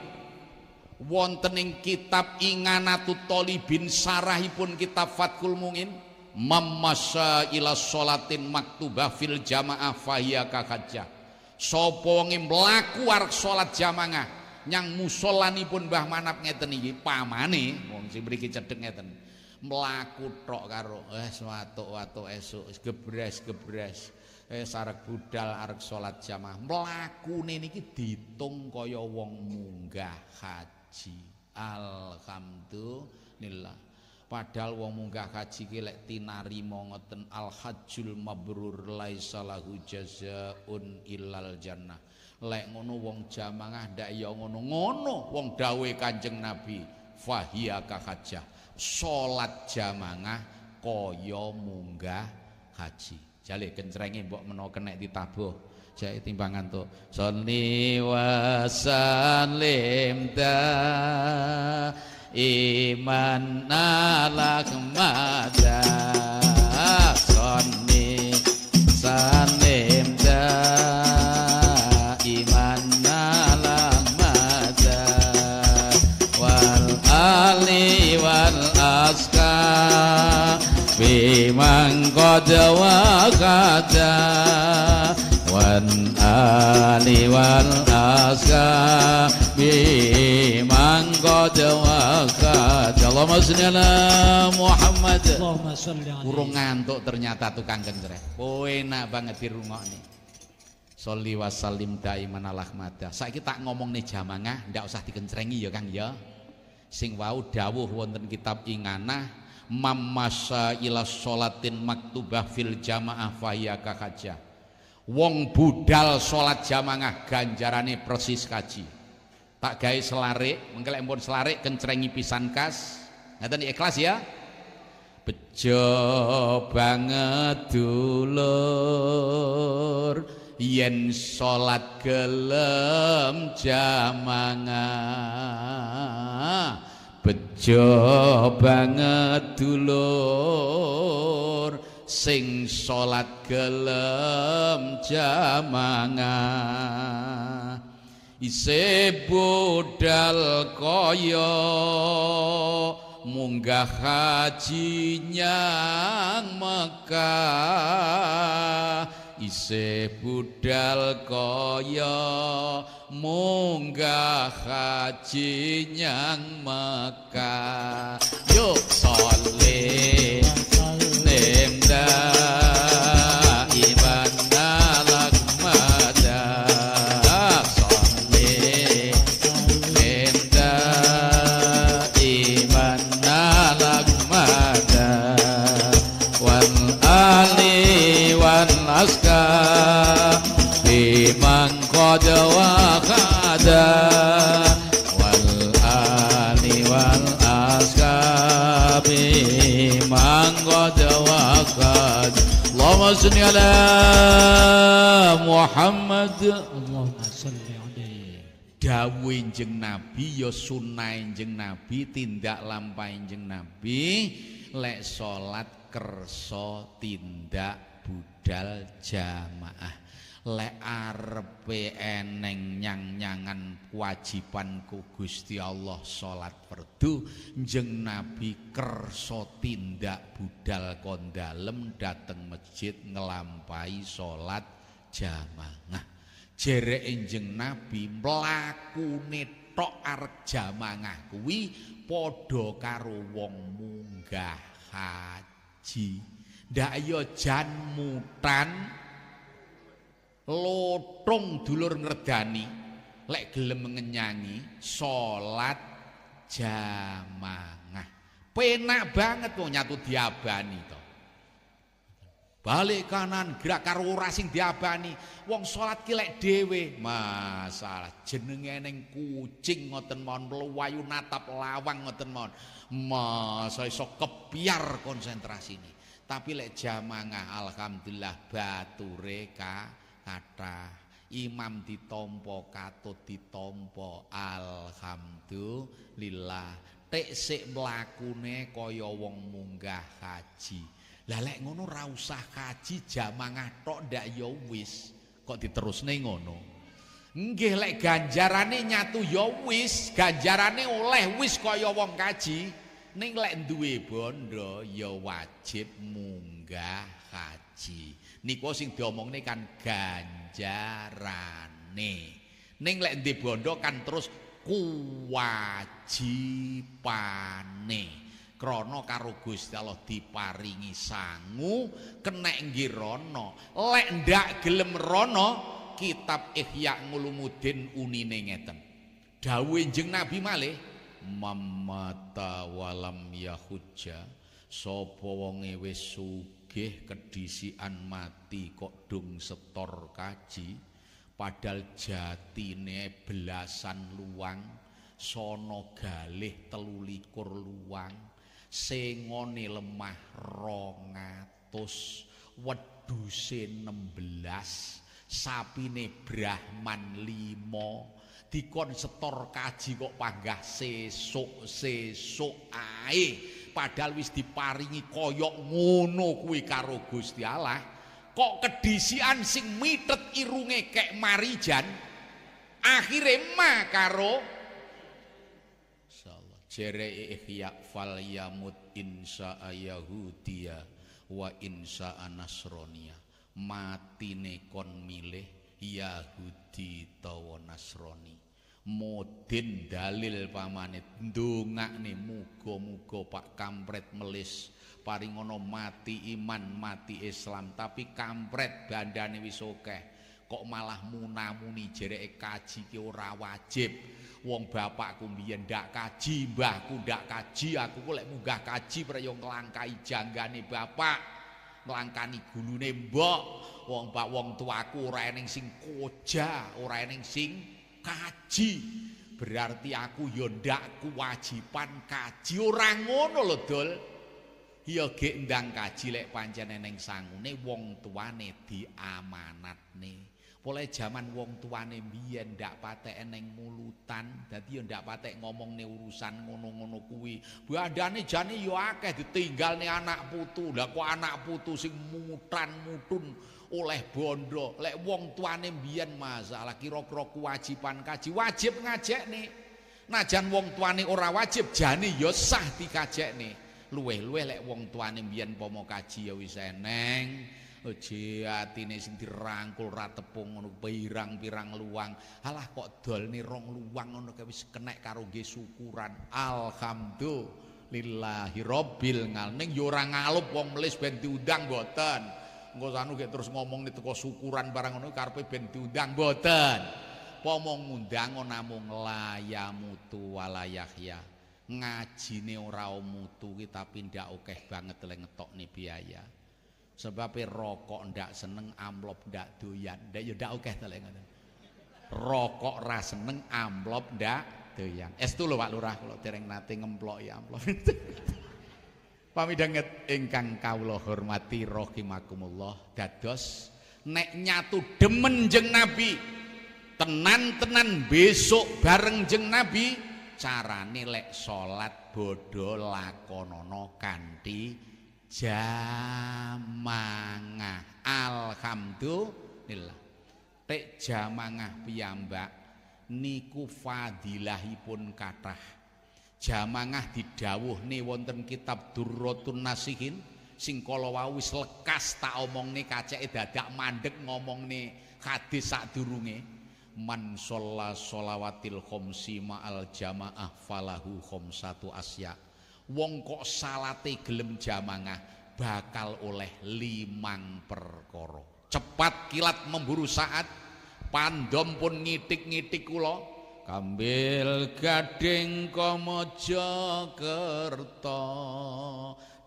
wontening kitab inganatu toli bin sarahipun kitab fatkul Mungin memasa ila sholatin maktubah fil jamaah fahiya kakajah sapa ngemlaku arek sholat jamangah Yang musolani pun bah manap ngeten iki pamane wong sing mriki cedhek ngeten mlaku tok karo eh suatu watu esuk gebres gebres eh sarek budal arek salat jamaah mlaku niki ditung kaya wong munggah haji alhamdulillah padahal wong munggah haji ki lek tinari ngoten al hajjul mabrur laisa lahu jazaun illal jannah lek ngono wong jamaah ndak ya ngono ngono wong dawe kanjeng nabi fahia hajah salat jamaah kaya munggah haji jale kencrenge mbok menawa kena ditabuh jae timbangan tuh sholli wasalim salim da iman alak mada لمن قد wan والآل والأصحاب من قد وقت Allahumma sholli ala Muhammad Allahumma sholli ala kurung ngantuk ternyata tukang kengkreh Oh enak banget dirungokne Sholli wa sallim daiman ala Ahmad Saiki tak nih jamangah ndak usah dikencrengi ya Kang ya Sing wau dawuh wonten kitab Inganah mamasa ila sholatin maktubah fil jamaah fahya kakaja wong budal sholat jamaah ganjarane persis kaji tak gaya selarik mengkelek pun selarik kencengi pisan kas ini ikhlas ya bejo banget dulur yen solat gelem jamaah. bejo banget dulur sing salat gelem jamangan ise budal kaya munggah hajinya Mekah isih budal kaya munggah haji nyang Mekah yo saleh على Muhammad Allahumma sholli alaihi dawuh jeng nabi ya sunah jeng nabi tindak lampai jeng nabi lek salat kerso, tindak budal jamaah lek arepe eneng nyang-nyangan kewajibanku Gusti Allah salat perdu jeng nabi kersa tindak budal kondalem dateng masjid ngelampai salat jamaah jere jeng nabi mlakune tok arep jamaah kuwi padha karo wong munggah haji ndak yo jan mutan lothong dulur ngredani lek gelem ngenyangi salat jamaah penak banget kok nyatu diabani to balik kanan gerak karo ora sing diabani wong salat ki lek dhewe masalah jenenge ning kucing ngoten mon luwayu natap lawang ngoten mon masa iso kepiar konsentrasi ini tapi lek jamaah alhamdulillah bature kak kathah imam ditompo katut ditompo alhamdulillah tek sik mlakune kaya wong munggah haji lha lek ngono ra usah haji jamangah tok ndak ya wis kok diterusne ngono nggih lek ganjarane nyatu ya wis ganjarane oleh wis kaya wong kaji ning lek duwe bondo ya wajib munggah haji niku sing diomongne kan ganjarane ning lek ndek bondo kan terus kuwajibane krana karo Gusti Allah diparingi sangu kenek nggih rono lek ndak gelem rono kitab Ihya Ulumuddin unine ngeten dawuhe jeng Nabi malih mamata walam yahujja sapa wonge wis nggih kedisian mati kok dung setor kaji padahal jatine belasan luang sono galih telu likur luang singone lemah rongatus weduse 16 sapine brahman 5 dikon setor kaji kok panggah sesuk sesuk ae padahal wis diparingi koyok ngono kuwi karo Gusti Allah kok kedisian sing mitet irunge kek marijan akhirnya ma karo insyaallah jere e ihya fal yamut insa ayahudia wa insa nasronia matine kon milih Yahudi tawa nasroni modin dalil pamane ndongakne muga-muga Pak Kampret melis paringono mati iman mati Islam tapi kampret bandane wis akeh kok malah munamuni jereke kaji ki ora wajib wong bapakku biyen ndak kaji mbahku ndak kaji aku kok lek munggah kaji prayo nglangkai janggane bapak nglangkani gulune mbok wong bak wong tuaku ora ening sing koja ora ening sing kaji berarti aku ya ndak kewajiban kaji ora ngono lho dol ya gek ndang kaji lek pancen neng sangune wong tuane diamanatne Oleh jaman wong tuane biyen ndak patek eneng mulutan, dadi yo ndak patek ngomongne urusan ngono-ngono kuwi. Bandane jane yo akeh ditinggalne anak putu. Lah kok anak putu sing mutan mutun oleh bondo. Lek wong tuane biyen masalah kira-kira kewajiban kaji, wajib ngajekne. jan wong tuane ora wajib jane yo sah dikajekne. Luweh-luweh lek wong tuane biyen pomo kaji ya wis eneng. Oje atine sing dirangkul ra tepung ngono pirang-pirang luang. Alah kok dolne rong luang ngono kae wis kenek karo nggih syukuran. Alhamdulillahi rabbil alamin. Yo ora ngalup wong melis ben diundang mboten. Engko sanu ge terus ngomong nek teko syukuran barang ngono karepe ben diundang mboten. Pomo ngundang ana mung layamu tu walayahya. Ngajine ora mutu ki tapi ndak akeh banget le ngetokne biaya. Sebab rokok ndak seneng, amplop ndak doyan. Ndak yo ya ndak akeh okay, ta Rokok ra seneng, amplop ndak doyan. Estu lho Pak Lurah kalau dereng nate ngemplok ya amplop. [LAUGHS] Pamidhanget ingkang kawula hormati rahimakumullah dados nek nyatu demen jeng Nabi tenan-tenan besok bareng jeng Nabi Cara nilai salat bodho lakonono kanthi jamangah alhamdulillah tek jamangah piyambak niku fadilahipun kathah jamangah nih wonten kitab Durratun Nasihin sing kala wau wis lekas tak omongne kaceke dadak mandeg ngomongne hadis sadurunge man sholla sholawatil khomsi ma'al jamaah falahu khomsatu asya' wong kok salate gelem jamangah bakal oleh limang perkara cepat kilat memburu saat pandom pun ngitik-ngitik kula kambil gading komo kerta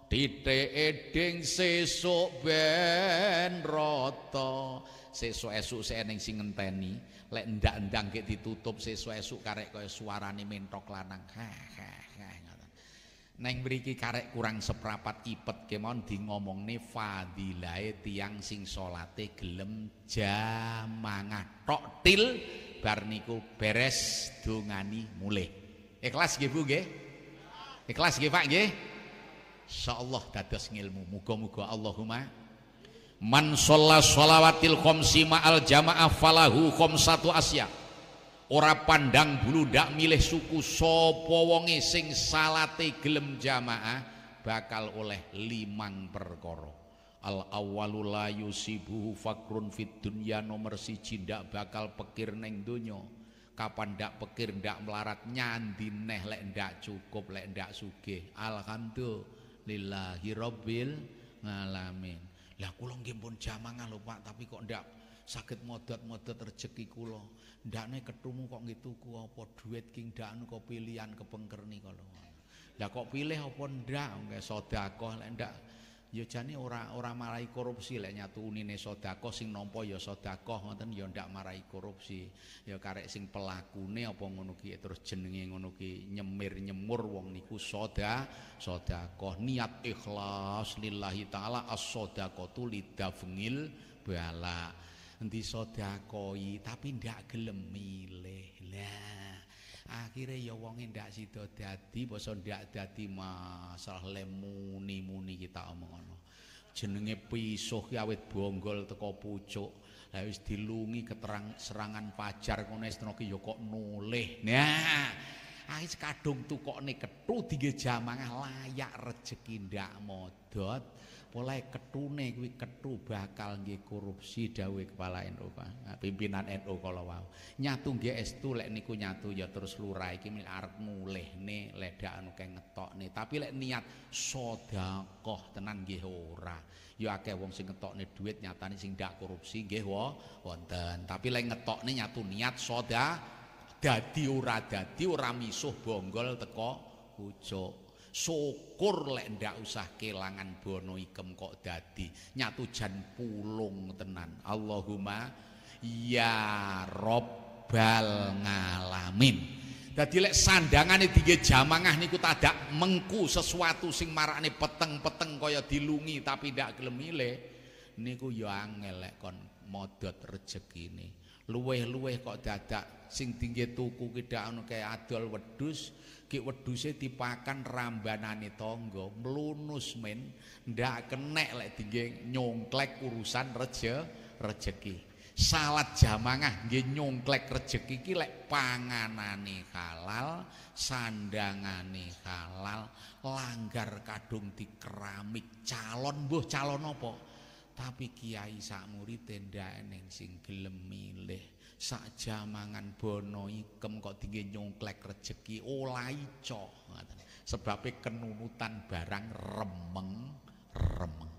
di eding sesuk ben rata sesuk esuk seening sing ngenteni lek ndak-ndang ditutup sesuk esuk karek kaya suarane mentok lanang ha ha Neng beriki karek kurang seprapat ipet kemon di ngomong nih fadilai tiang sing solate gelem jamangah tok til bar niku beres dungani mulih. Ikhlas nggih Bu nggih? Ikhlas nggih Pak nggih? Insyaallah dados ngilmu. Muga-muga Allahumma man sholla sholawatil khamsi ma'al jamaah falahu satu asya' ora pandang bulu dak milih suku sapa wonge sing salate gelem jamaah bakal oleh limang perkara al awwalu la yusibu fakrun fit dunya nomor siji ndak bakal pikir neng donya kapan dak pikir ndak melarat nyandi neh lek ndak cukup lek ndak sugih alhamdulillahi rabbil alamin lah kula nggih pun jamangan lho Pak tapi kok ndak sakit modot-modot rejeki kula. Ndakne ketemu kok gitu tuku apa dhuwit king ndakno kok pilihan kepengker nika lho. Lah kok pilih apa ndak nggih sedekah lek ndak ya jani ora ora marai korupsi lek nyatu unine sedekah sing nampa ya sedekah ngoten ya ndak marai korupsi ya karek sing pelakune apa ngono ki terus jenenge ngono ki nyemir nyemur wong niku soda sedekah niat ikhlas lillahi taala as-sadaqatu lidafngil bala bisa diakoi tapi ndak gelem milih lah akhirnya ya wonge ndak sida dadi basa ndak dadi masalah lemuni-muni kita omong ngono jenenge pisuh ki awit bonggol teko pucuk la wis dilungi keterang serangan pajar ngono estro ki ya kok nulih nah Ais kadung tukok ni ketu tiga jamangah layak rejeki ndak modot. Mulai ketune kuwi ketu bakal nggih korupsi dawe kepala NU Pak, eh, pimpinan NU kala wau. Nyatu nggih estu lek niku nyatu ya terus lurah iki arep mulihne anu keng ngetokne. Tapi lek niat sedekah tenan nggih ora. Ya akeh wong sing ngetokne duit nyatane sing ndak korupsi nggih wonten. Tapi lek ngetokne nyatu niat sedekah dadi ora dadi ora misuh bonggol teko pucuk syukur lek ndak usah kelangan bono ikem kok dadi nyatu jan pulung tenan Allahumma ya robbal ngalamin jadi lek sandangan ini tiga jamangah niku tadak mengku sesuatu sing marah ini peteng-peteng kaya dilungi tapi ndak gelemile niku ya angel lek kon modot rezeki ini luweh-luweh kok dadak sing tinggi tuku kidak ono kayak adol wedus ki weduse tipakan rambanane tangga mlunus men ndak kenek lek dingge nyongklek urusan rejeki salat jamangah nggih nyongklek rejeki ki lek panganane halal sandangane halal langgar kadung di keramik calon mbuh calon apa tapi kiai sak murid tenda ning sing gelem milih sak jamangan bono ikem kok tinggi nyungklek rezeki olah ico sebabnya kenunutan barang remeng remeng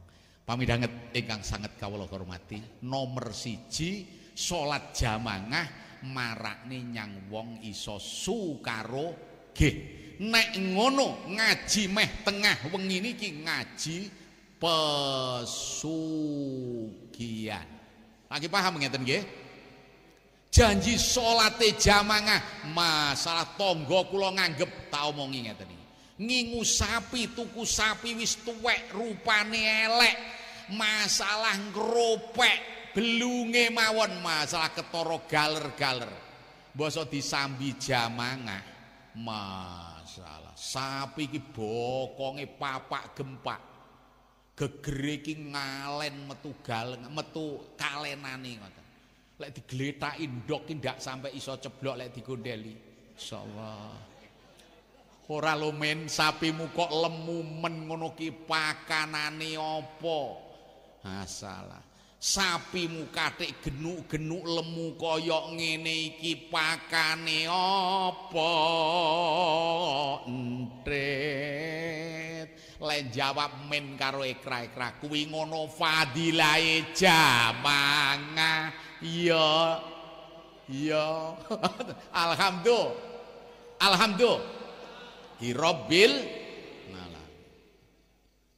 pamidanget ingkang sangat kawalo hormati nomor siji salat jamangah marak nih nyang wong iso sukaro ge nek ngono ngaji meh tengah wengi niki ngaji pesugian lagi paham ngeten nggih janji salate jamangah masalah tonggo kula nganggep tak omongi ngeten ngingu sapi tuku sapi wis tuwek rupane elek masalah ngropek belunge mawon masalah ketoro galer-galer basa disambi jamangah masalah sapi iki bokonge papak gempak gegere iki ngalen metu galeng metu kalenane ngoten lek digletak indok tindak sampai iso ceblok lek digondeli insyaallah ora lumen mu kok lemu men ngono ki pakanane apa asalah mu katik genuk-genuk lemu kaya ngene iki pakane apa entet lek jawab men karo ekra-ekra kuwi ngono fadilae jamangah Iya. Iya. Alhamdulillah. [LAUGHS] Alhamdulillah. Hirobil nalar.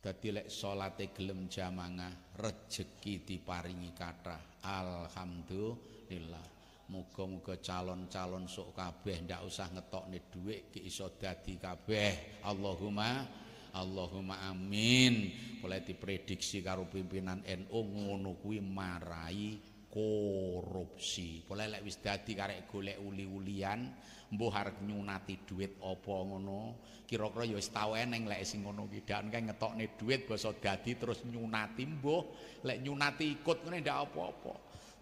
Dadi lek salate gelem jamangah, rejeki diparingi kata. Alhamdulillah. Muga-muga calon-calon sok kabeh ndak usah nih duit ki iso dadi kabeh. Allahumma Allahumma amin. Mulai diprediksi karo pimpinan NU NO, ngono kuwi marai korupsi. Boleh lek wis dadi karek golek uli-ulian, mbuh arep nyunati duit apa ngono. Kira-kira ya wis tau eneng lek sing ngono ki dak engke ngetokne dhuwit basa dadi terus nyunati mbuh, lek nyunati ikut ngene ndak apa-apa.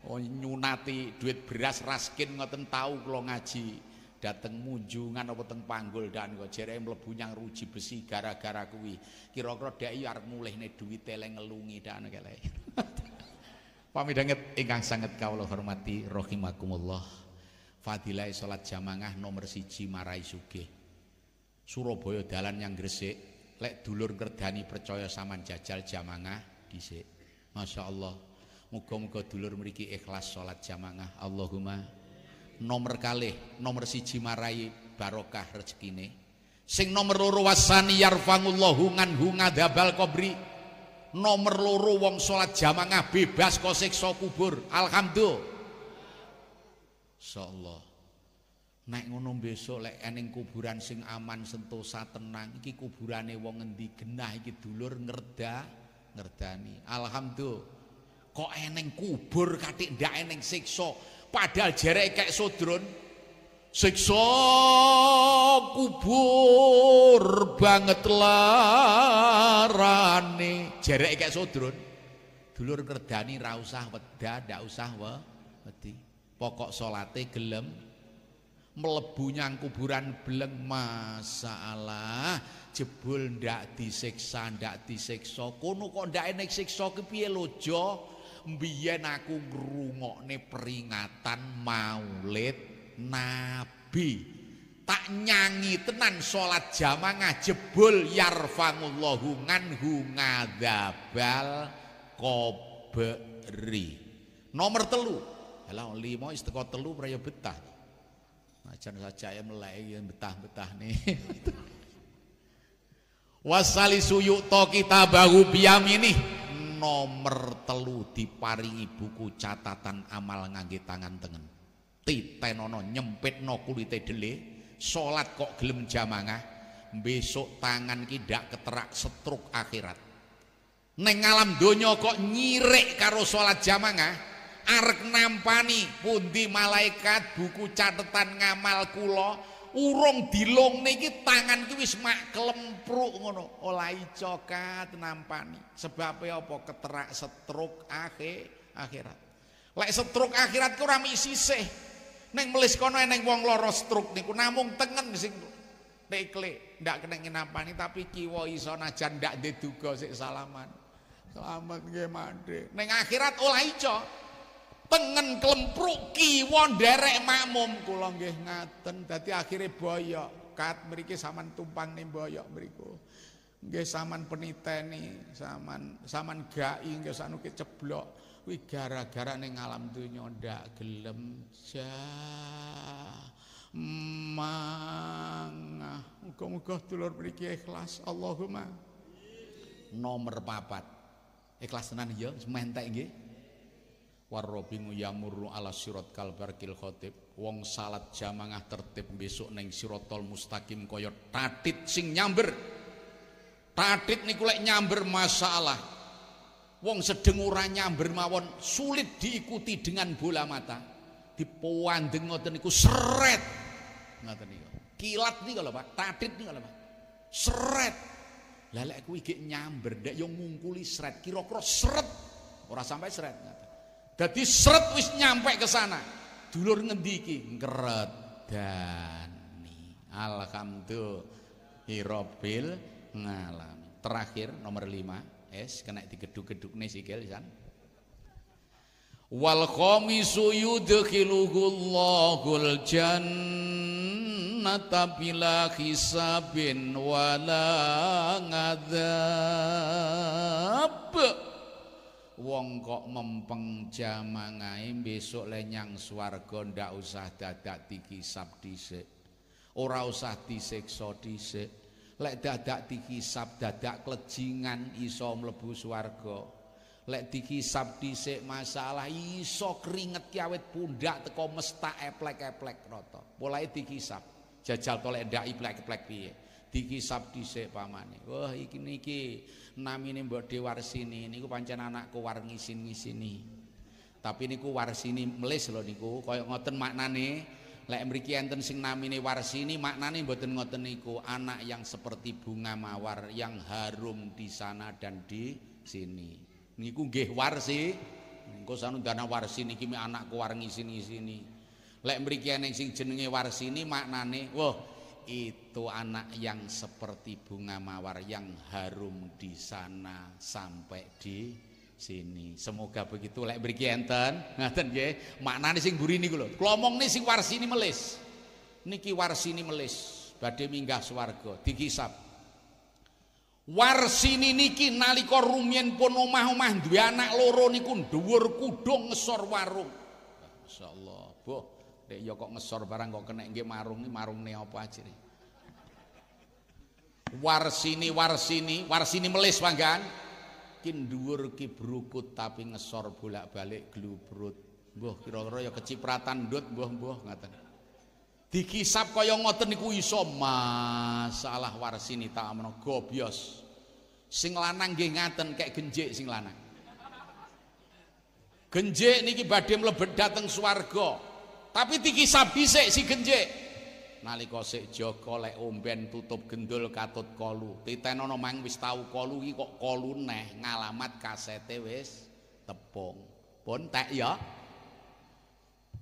Oh nyunati duit beras raskin ngoten tau kula ngaji. dateng munjungan apa teng panggul dan kok jereke mlebu nyang ruji besi gara-gara kuwi kira-kira dhek iya arep mulihne duwite le ngelungi dan kele [LAUGHS] Pamidanget ingkang sangat kawula hormati rohimakumullah. Fadilai salat jamangah nomor siji marai suge Surabaya dalan yang gresik, lek dulur ngerdani percaya saman jajal jamangah. dhisik. Masya Allah. Muka-muka dulur meriki ikhlas salat jamangah, Allahumma nomor kalih, nomor siji marai barokah rezekine. Sing nomor loro wasani yarfangullahu nganhu ngadabal kobri nomor loro wong salat jamaah ngabebas kok siksa kubur alhamdulillah insyaallah nek ngono besok lek ening kuburan sing aman sentosa tenang iki kuburane wong ngendi genah iki dulur ngerda ngerdani alhamdulillah kok eneng kubur katik ndak eneng siksa padahal jereke kek sodron siksa kubur banget larane jerek kek sodron dulur kerdani ra usah weda ndak usah we wedi pokok salate gelem mlebu nyang kuburan beleng masalah jebul ndak disiksa ndak disiksa kono kok ndak enek siksa ki piye lojo mbiyen aku ngrungokne peringatan maulid nabi tak nyangi tenan sholat jamaah jebul yarfangullahu nganhu ngadabal koberi nomor telu Alah limo istiqo telu praya betah Macan nah, saja ya melek ya betah-betah nih [LAUGHS] Wasali suyuk to kita bahu biam ini nomor telu diparingi buku catatan amal ngangge tangan tengen titenono nyempitno kulite dele salat kok gelem jamangah besok tangan ki keterak setruk akhirat neng alam donya kok nyirik karo salat jamangah arek nampani pundi malaikat buku catatan ngamal kula urung dilong niki tangan ki wis mak kelempruk ngono olah icokat nampani Sebab apa keterak setruk akhir akhirat lek setruk akhirat ku ora sih Neng melis kono ya, neng wong loro struk niku namung tengen sing tekle ndak kena nih tapi kiwo iso najan ndak nduga sik salaman. Selamat nggih mandhe. Ning akhirat oleh ico. Tengen klempruk kiwa derek makmum kula nggih ngaten dadi akhire boyok. Kat mriki saman tumpang ning boyok mriku. Nggih saman peniteni, saman saman gai nggih sanuke ceblok kuwi gara-gara ning alam donya ndak gelem ja mangah muga-muga dulur mriki ikhlas Allahumma nomor papat ikhlas tenan ya mentek nggih ya yamurru ala sirat kalbarkil khotib wong salat jamangah tertib besok neng sirotol mustaqim koyot tatit sing nyamber tatit nikulek nyamber masalah wong sedeng ora nyamber mawon sulit diikuti dengan bola mata dipuandeng ngoten niku seret ngoten niku kilat nih kalau Pak tatit nih kalau Pak seret lah lek kuwi gek nyamber ndak yo ngungkuli seret kira-kira seret ora sampai seret ngoten dadi seret wis nyampe ke sana dulur ngendi iki ngredani alhamdulillah hirobil ngalam terakhir nomor lima es kena di geduk geduk nih si kelisan wal khamisu yudkhiluhullahul jannata bila hisabin wala ngadab wong kok mempeng jamangai besok lenyang swarga ndak usah dadak dikisab dhisik ora usah disiksa dhisik lek dadak dikisap dadak klejingan iso mlebu swarga lek dikisap dhisik masalah iso keringet ki pundak teko mesta eplek-eplek rata mulai dikisap jajal to lek ndak eplek-eplek piye dikisap dhisik pamane. Wah iki niki namine Mbok Dewarsini niku pancen anakku war ngisin-ngisini. Tapi niku warsini melis lho niku kaya ngoten maknane Lek mriki enten sing namine Warsini maknane mboten ngoten niku, anak yang seperti bunga mawar yang harum di sana dan di sini. Niku nggih Warsi. Engko warsi Warsini iki anakku kuar ngisini-isini. Lek mriki ana sing jenenge Warsini maknane, wah, itu anak yang seperti bunga mawar yang harum di sana sampai di sini. Semoga begitu lek mriki enten, ngaten nggih. Maknane sing burine niku lho. Kula omongne sing ini melis. Niki warsi warsini melis badhe minggah swarga dikisap. Warsini niki nalika korumien pun omah-omah duwe anak loro niku dhuwur kudung ngesor warung. Masyaallah, boh. Nek ya kok ngesor barang kok kena nggih marung iki marungne apa warsi Warsini warsini, warsini melis panggan yakin dhuwur ki brukut tapi ngesor bolak-balik glubrut. Mbah kira-kira ya kecipratan ndut mbah-mbah ngaten. Dikisap kaya ngoten niku iso masalah warsini tak ameno gobyos. Sing lanang nggih ngaten kek genjik sing lanang. Genjik niki badhe mlebet dateng swarga. Tapi dikisap dhisik si genjik. nalika sik Joko lek omben tutup gendul katut kolu titenono mang wis tau kolu iki kok kolu neh ngalamat kasete wis tepung pun tek ya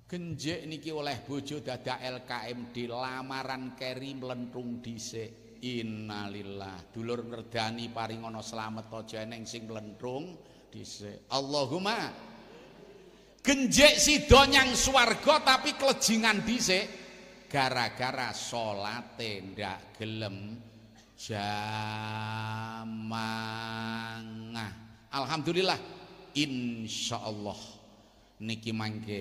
genjek niki oleh bojo dada LKM di lamaran keri melentung dhisik innalillah dulur ngerdani paringono selamat tojo eneng sing melentung dhisik Allahumma genjek si donyang swarga tapi kelejingan dhisik gara-gara salate ndak gelem jamangah alhamdulillah insyaallah niki mangke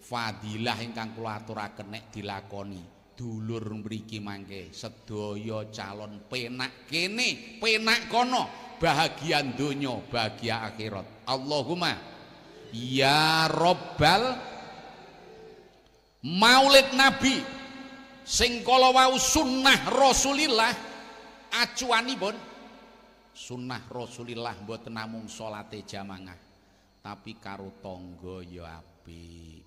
fadilah ingkang kula aturaken nek dilakoni dulur mriki mangke sedoyo calon penak kene penak kono bahagian dunia bahagia akhirat Allahumma ya robbal maulid nabi sing kala wau sunnah Rasulillah acuanipun sunnah Rasulillah mboten namung salate jamaah tapi karo tangga ya apik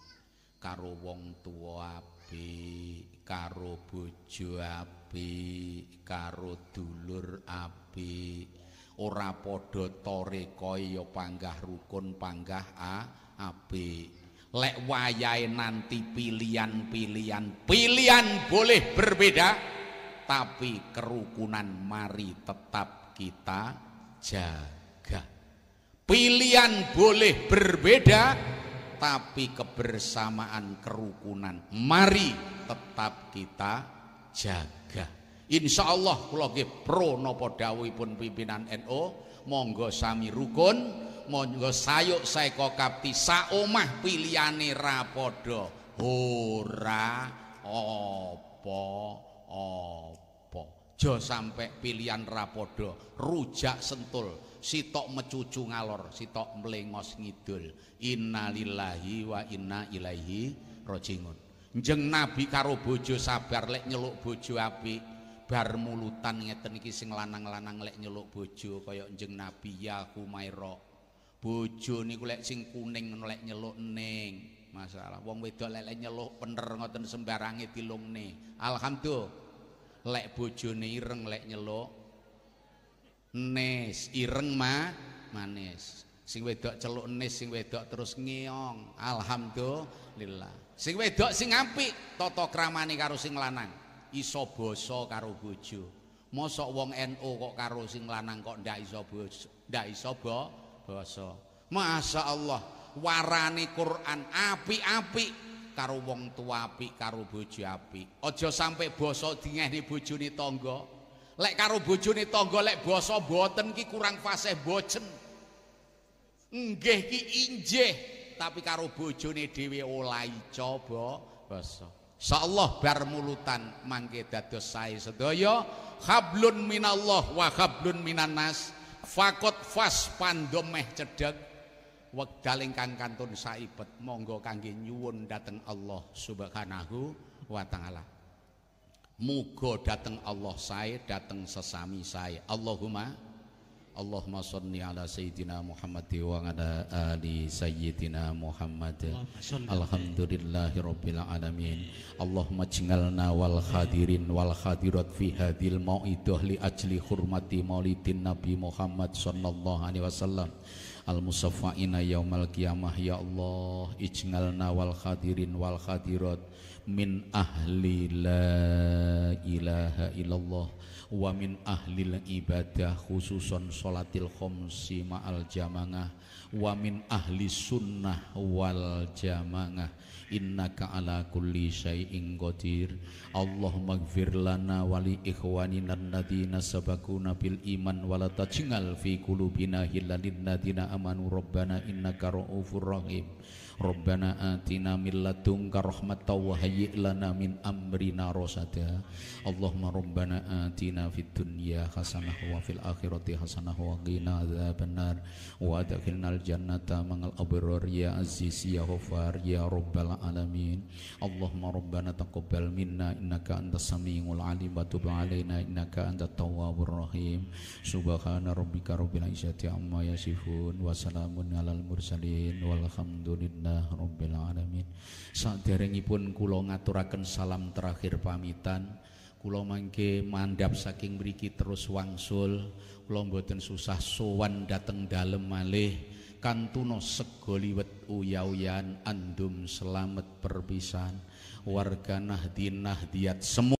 karo wong tuwa apik karo bojo apik karo dulur apik ora padha tore kaya panggah rukun panggah apik lek wayai nanti pilihan-pilihan pilihan boleh berbeda tapi kerukunan mari tetap kita jaga pilihan boleh berbeda tapi kebersamaan kerukunan mari tetap kita jaga Insya Allah kalau pro nopo pun pimpinan NO, monggo sami rukun monggo sayuk saeka kapti saomah pilihane ra padha ora apa apa jo sampe pilihan ra padha rujak sentul sitok mecucu ngalor sitok mlengos ngidul innalillahi wa inna ilaihi rojingun jeng nabi karo bojo sabar lek nyeluk bojo apik bar mulutan ngeten iki sing lanang-lanang lek nyeluk bojo kaya jeng nabi ya kumairo bojo niku lek sing kuning ngono lek nyeluk ning masalah wong wedok lek nyeluk pener ngoten sembarange dilungne alhamdulillah lek bojone ireng lek nyeluk nes ireng ma manis sing wedok celuk nes sing wedok terus ngeong alhamdulillah sing wedok sing apik tata kramane karo sing lanang iso basa karo bojo mosok wong NU NO kok karo sing lanang kok ndak iso ndak iso bo basa Masya Allah warani Quran api-api karo wong tua apik karo bojo apik aja sampe basa dingehne bojone tangga lek karo bojone tangga lek basa boten ki kurang fasih bocen nggih ki injih tapi karo bojone dhewe olai coba basa Insyaallah bar mulutan mangke dados sae sedaya khablun minallah wa khablun minannas fakot fas pandomeh cedek wekdal ingkang kantun saibet monggo kangge nyuwun dateng Allah Subhanahu wa taala muga dateng Allah saya dateng sesami saya, Allahumma Allahumma salli ala sayyidina Muhammad wa ala ali sayyidina Muhammad Alhamdulillahi rabbil alamin Allahumma jngalna wal hadirin wal hadirat fi hadil ma'idah li ajli hurmati maulidin Nabi Muhammad sallallahu alaihi wasallam al-musaffaina yaumal qiyamah ya Allah ijnalna wal hadirin wal hadirat min ahli la ilaha illallah wa min ahlil ibadah khususon salatil khomsi ma'al jamangah wa min ahli sunnah wal jamangah innaka ala kulli syai'in qadir Allahumma gfir lana wali ikhwanina alladhina sabakuna bil iman wala tajnal fi kulubina hillalin ladina amanu rabbana innaka ra'ufur rahim Rabbana atina min ladunka rahmatan wa hayyi' lana min amrina rasada. Allahumma rabbana atina fid dunya hasanah wa fil akhirati hasanah wa qina adzabannar wa adkhilnal jannata ma'al abrar ya aziz ya ghafar ya rabbal alamin. Allahumma rabbana taqabbal minna innaka antas samiul alim wa tub alaina innaka antat tawwabur rahim. Subhana rabbika rabbil izzati amma yasifun wa salamun alal mursalin walhamdulillah Alhamdulillah Rabbil Alamin Sakderengipun kula ngaturaken salam terakhir pamitan Kula mangke mandap saking mriki terus wangsul Kula mboten susah sowan dateng dalem malih Kantuno sego liwet uya-uyan andum selamat perpisan Warga dinah nahdiat semua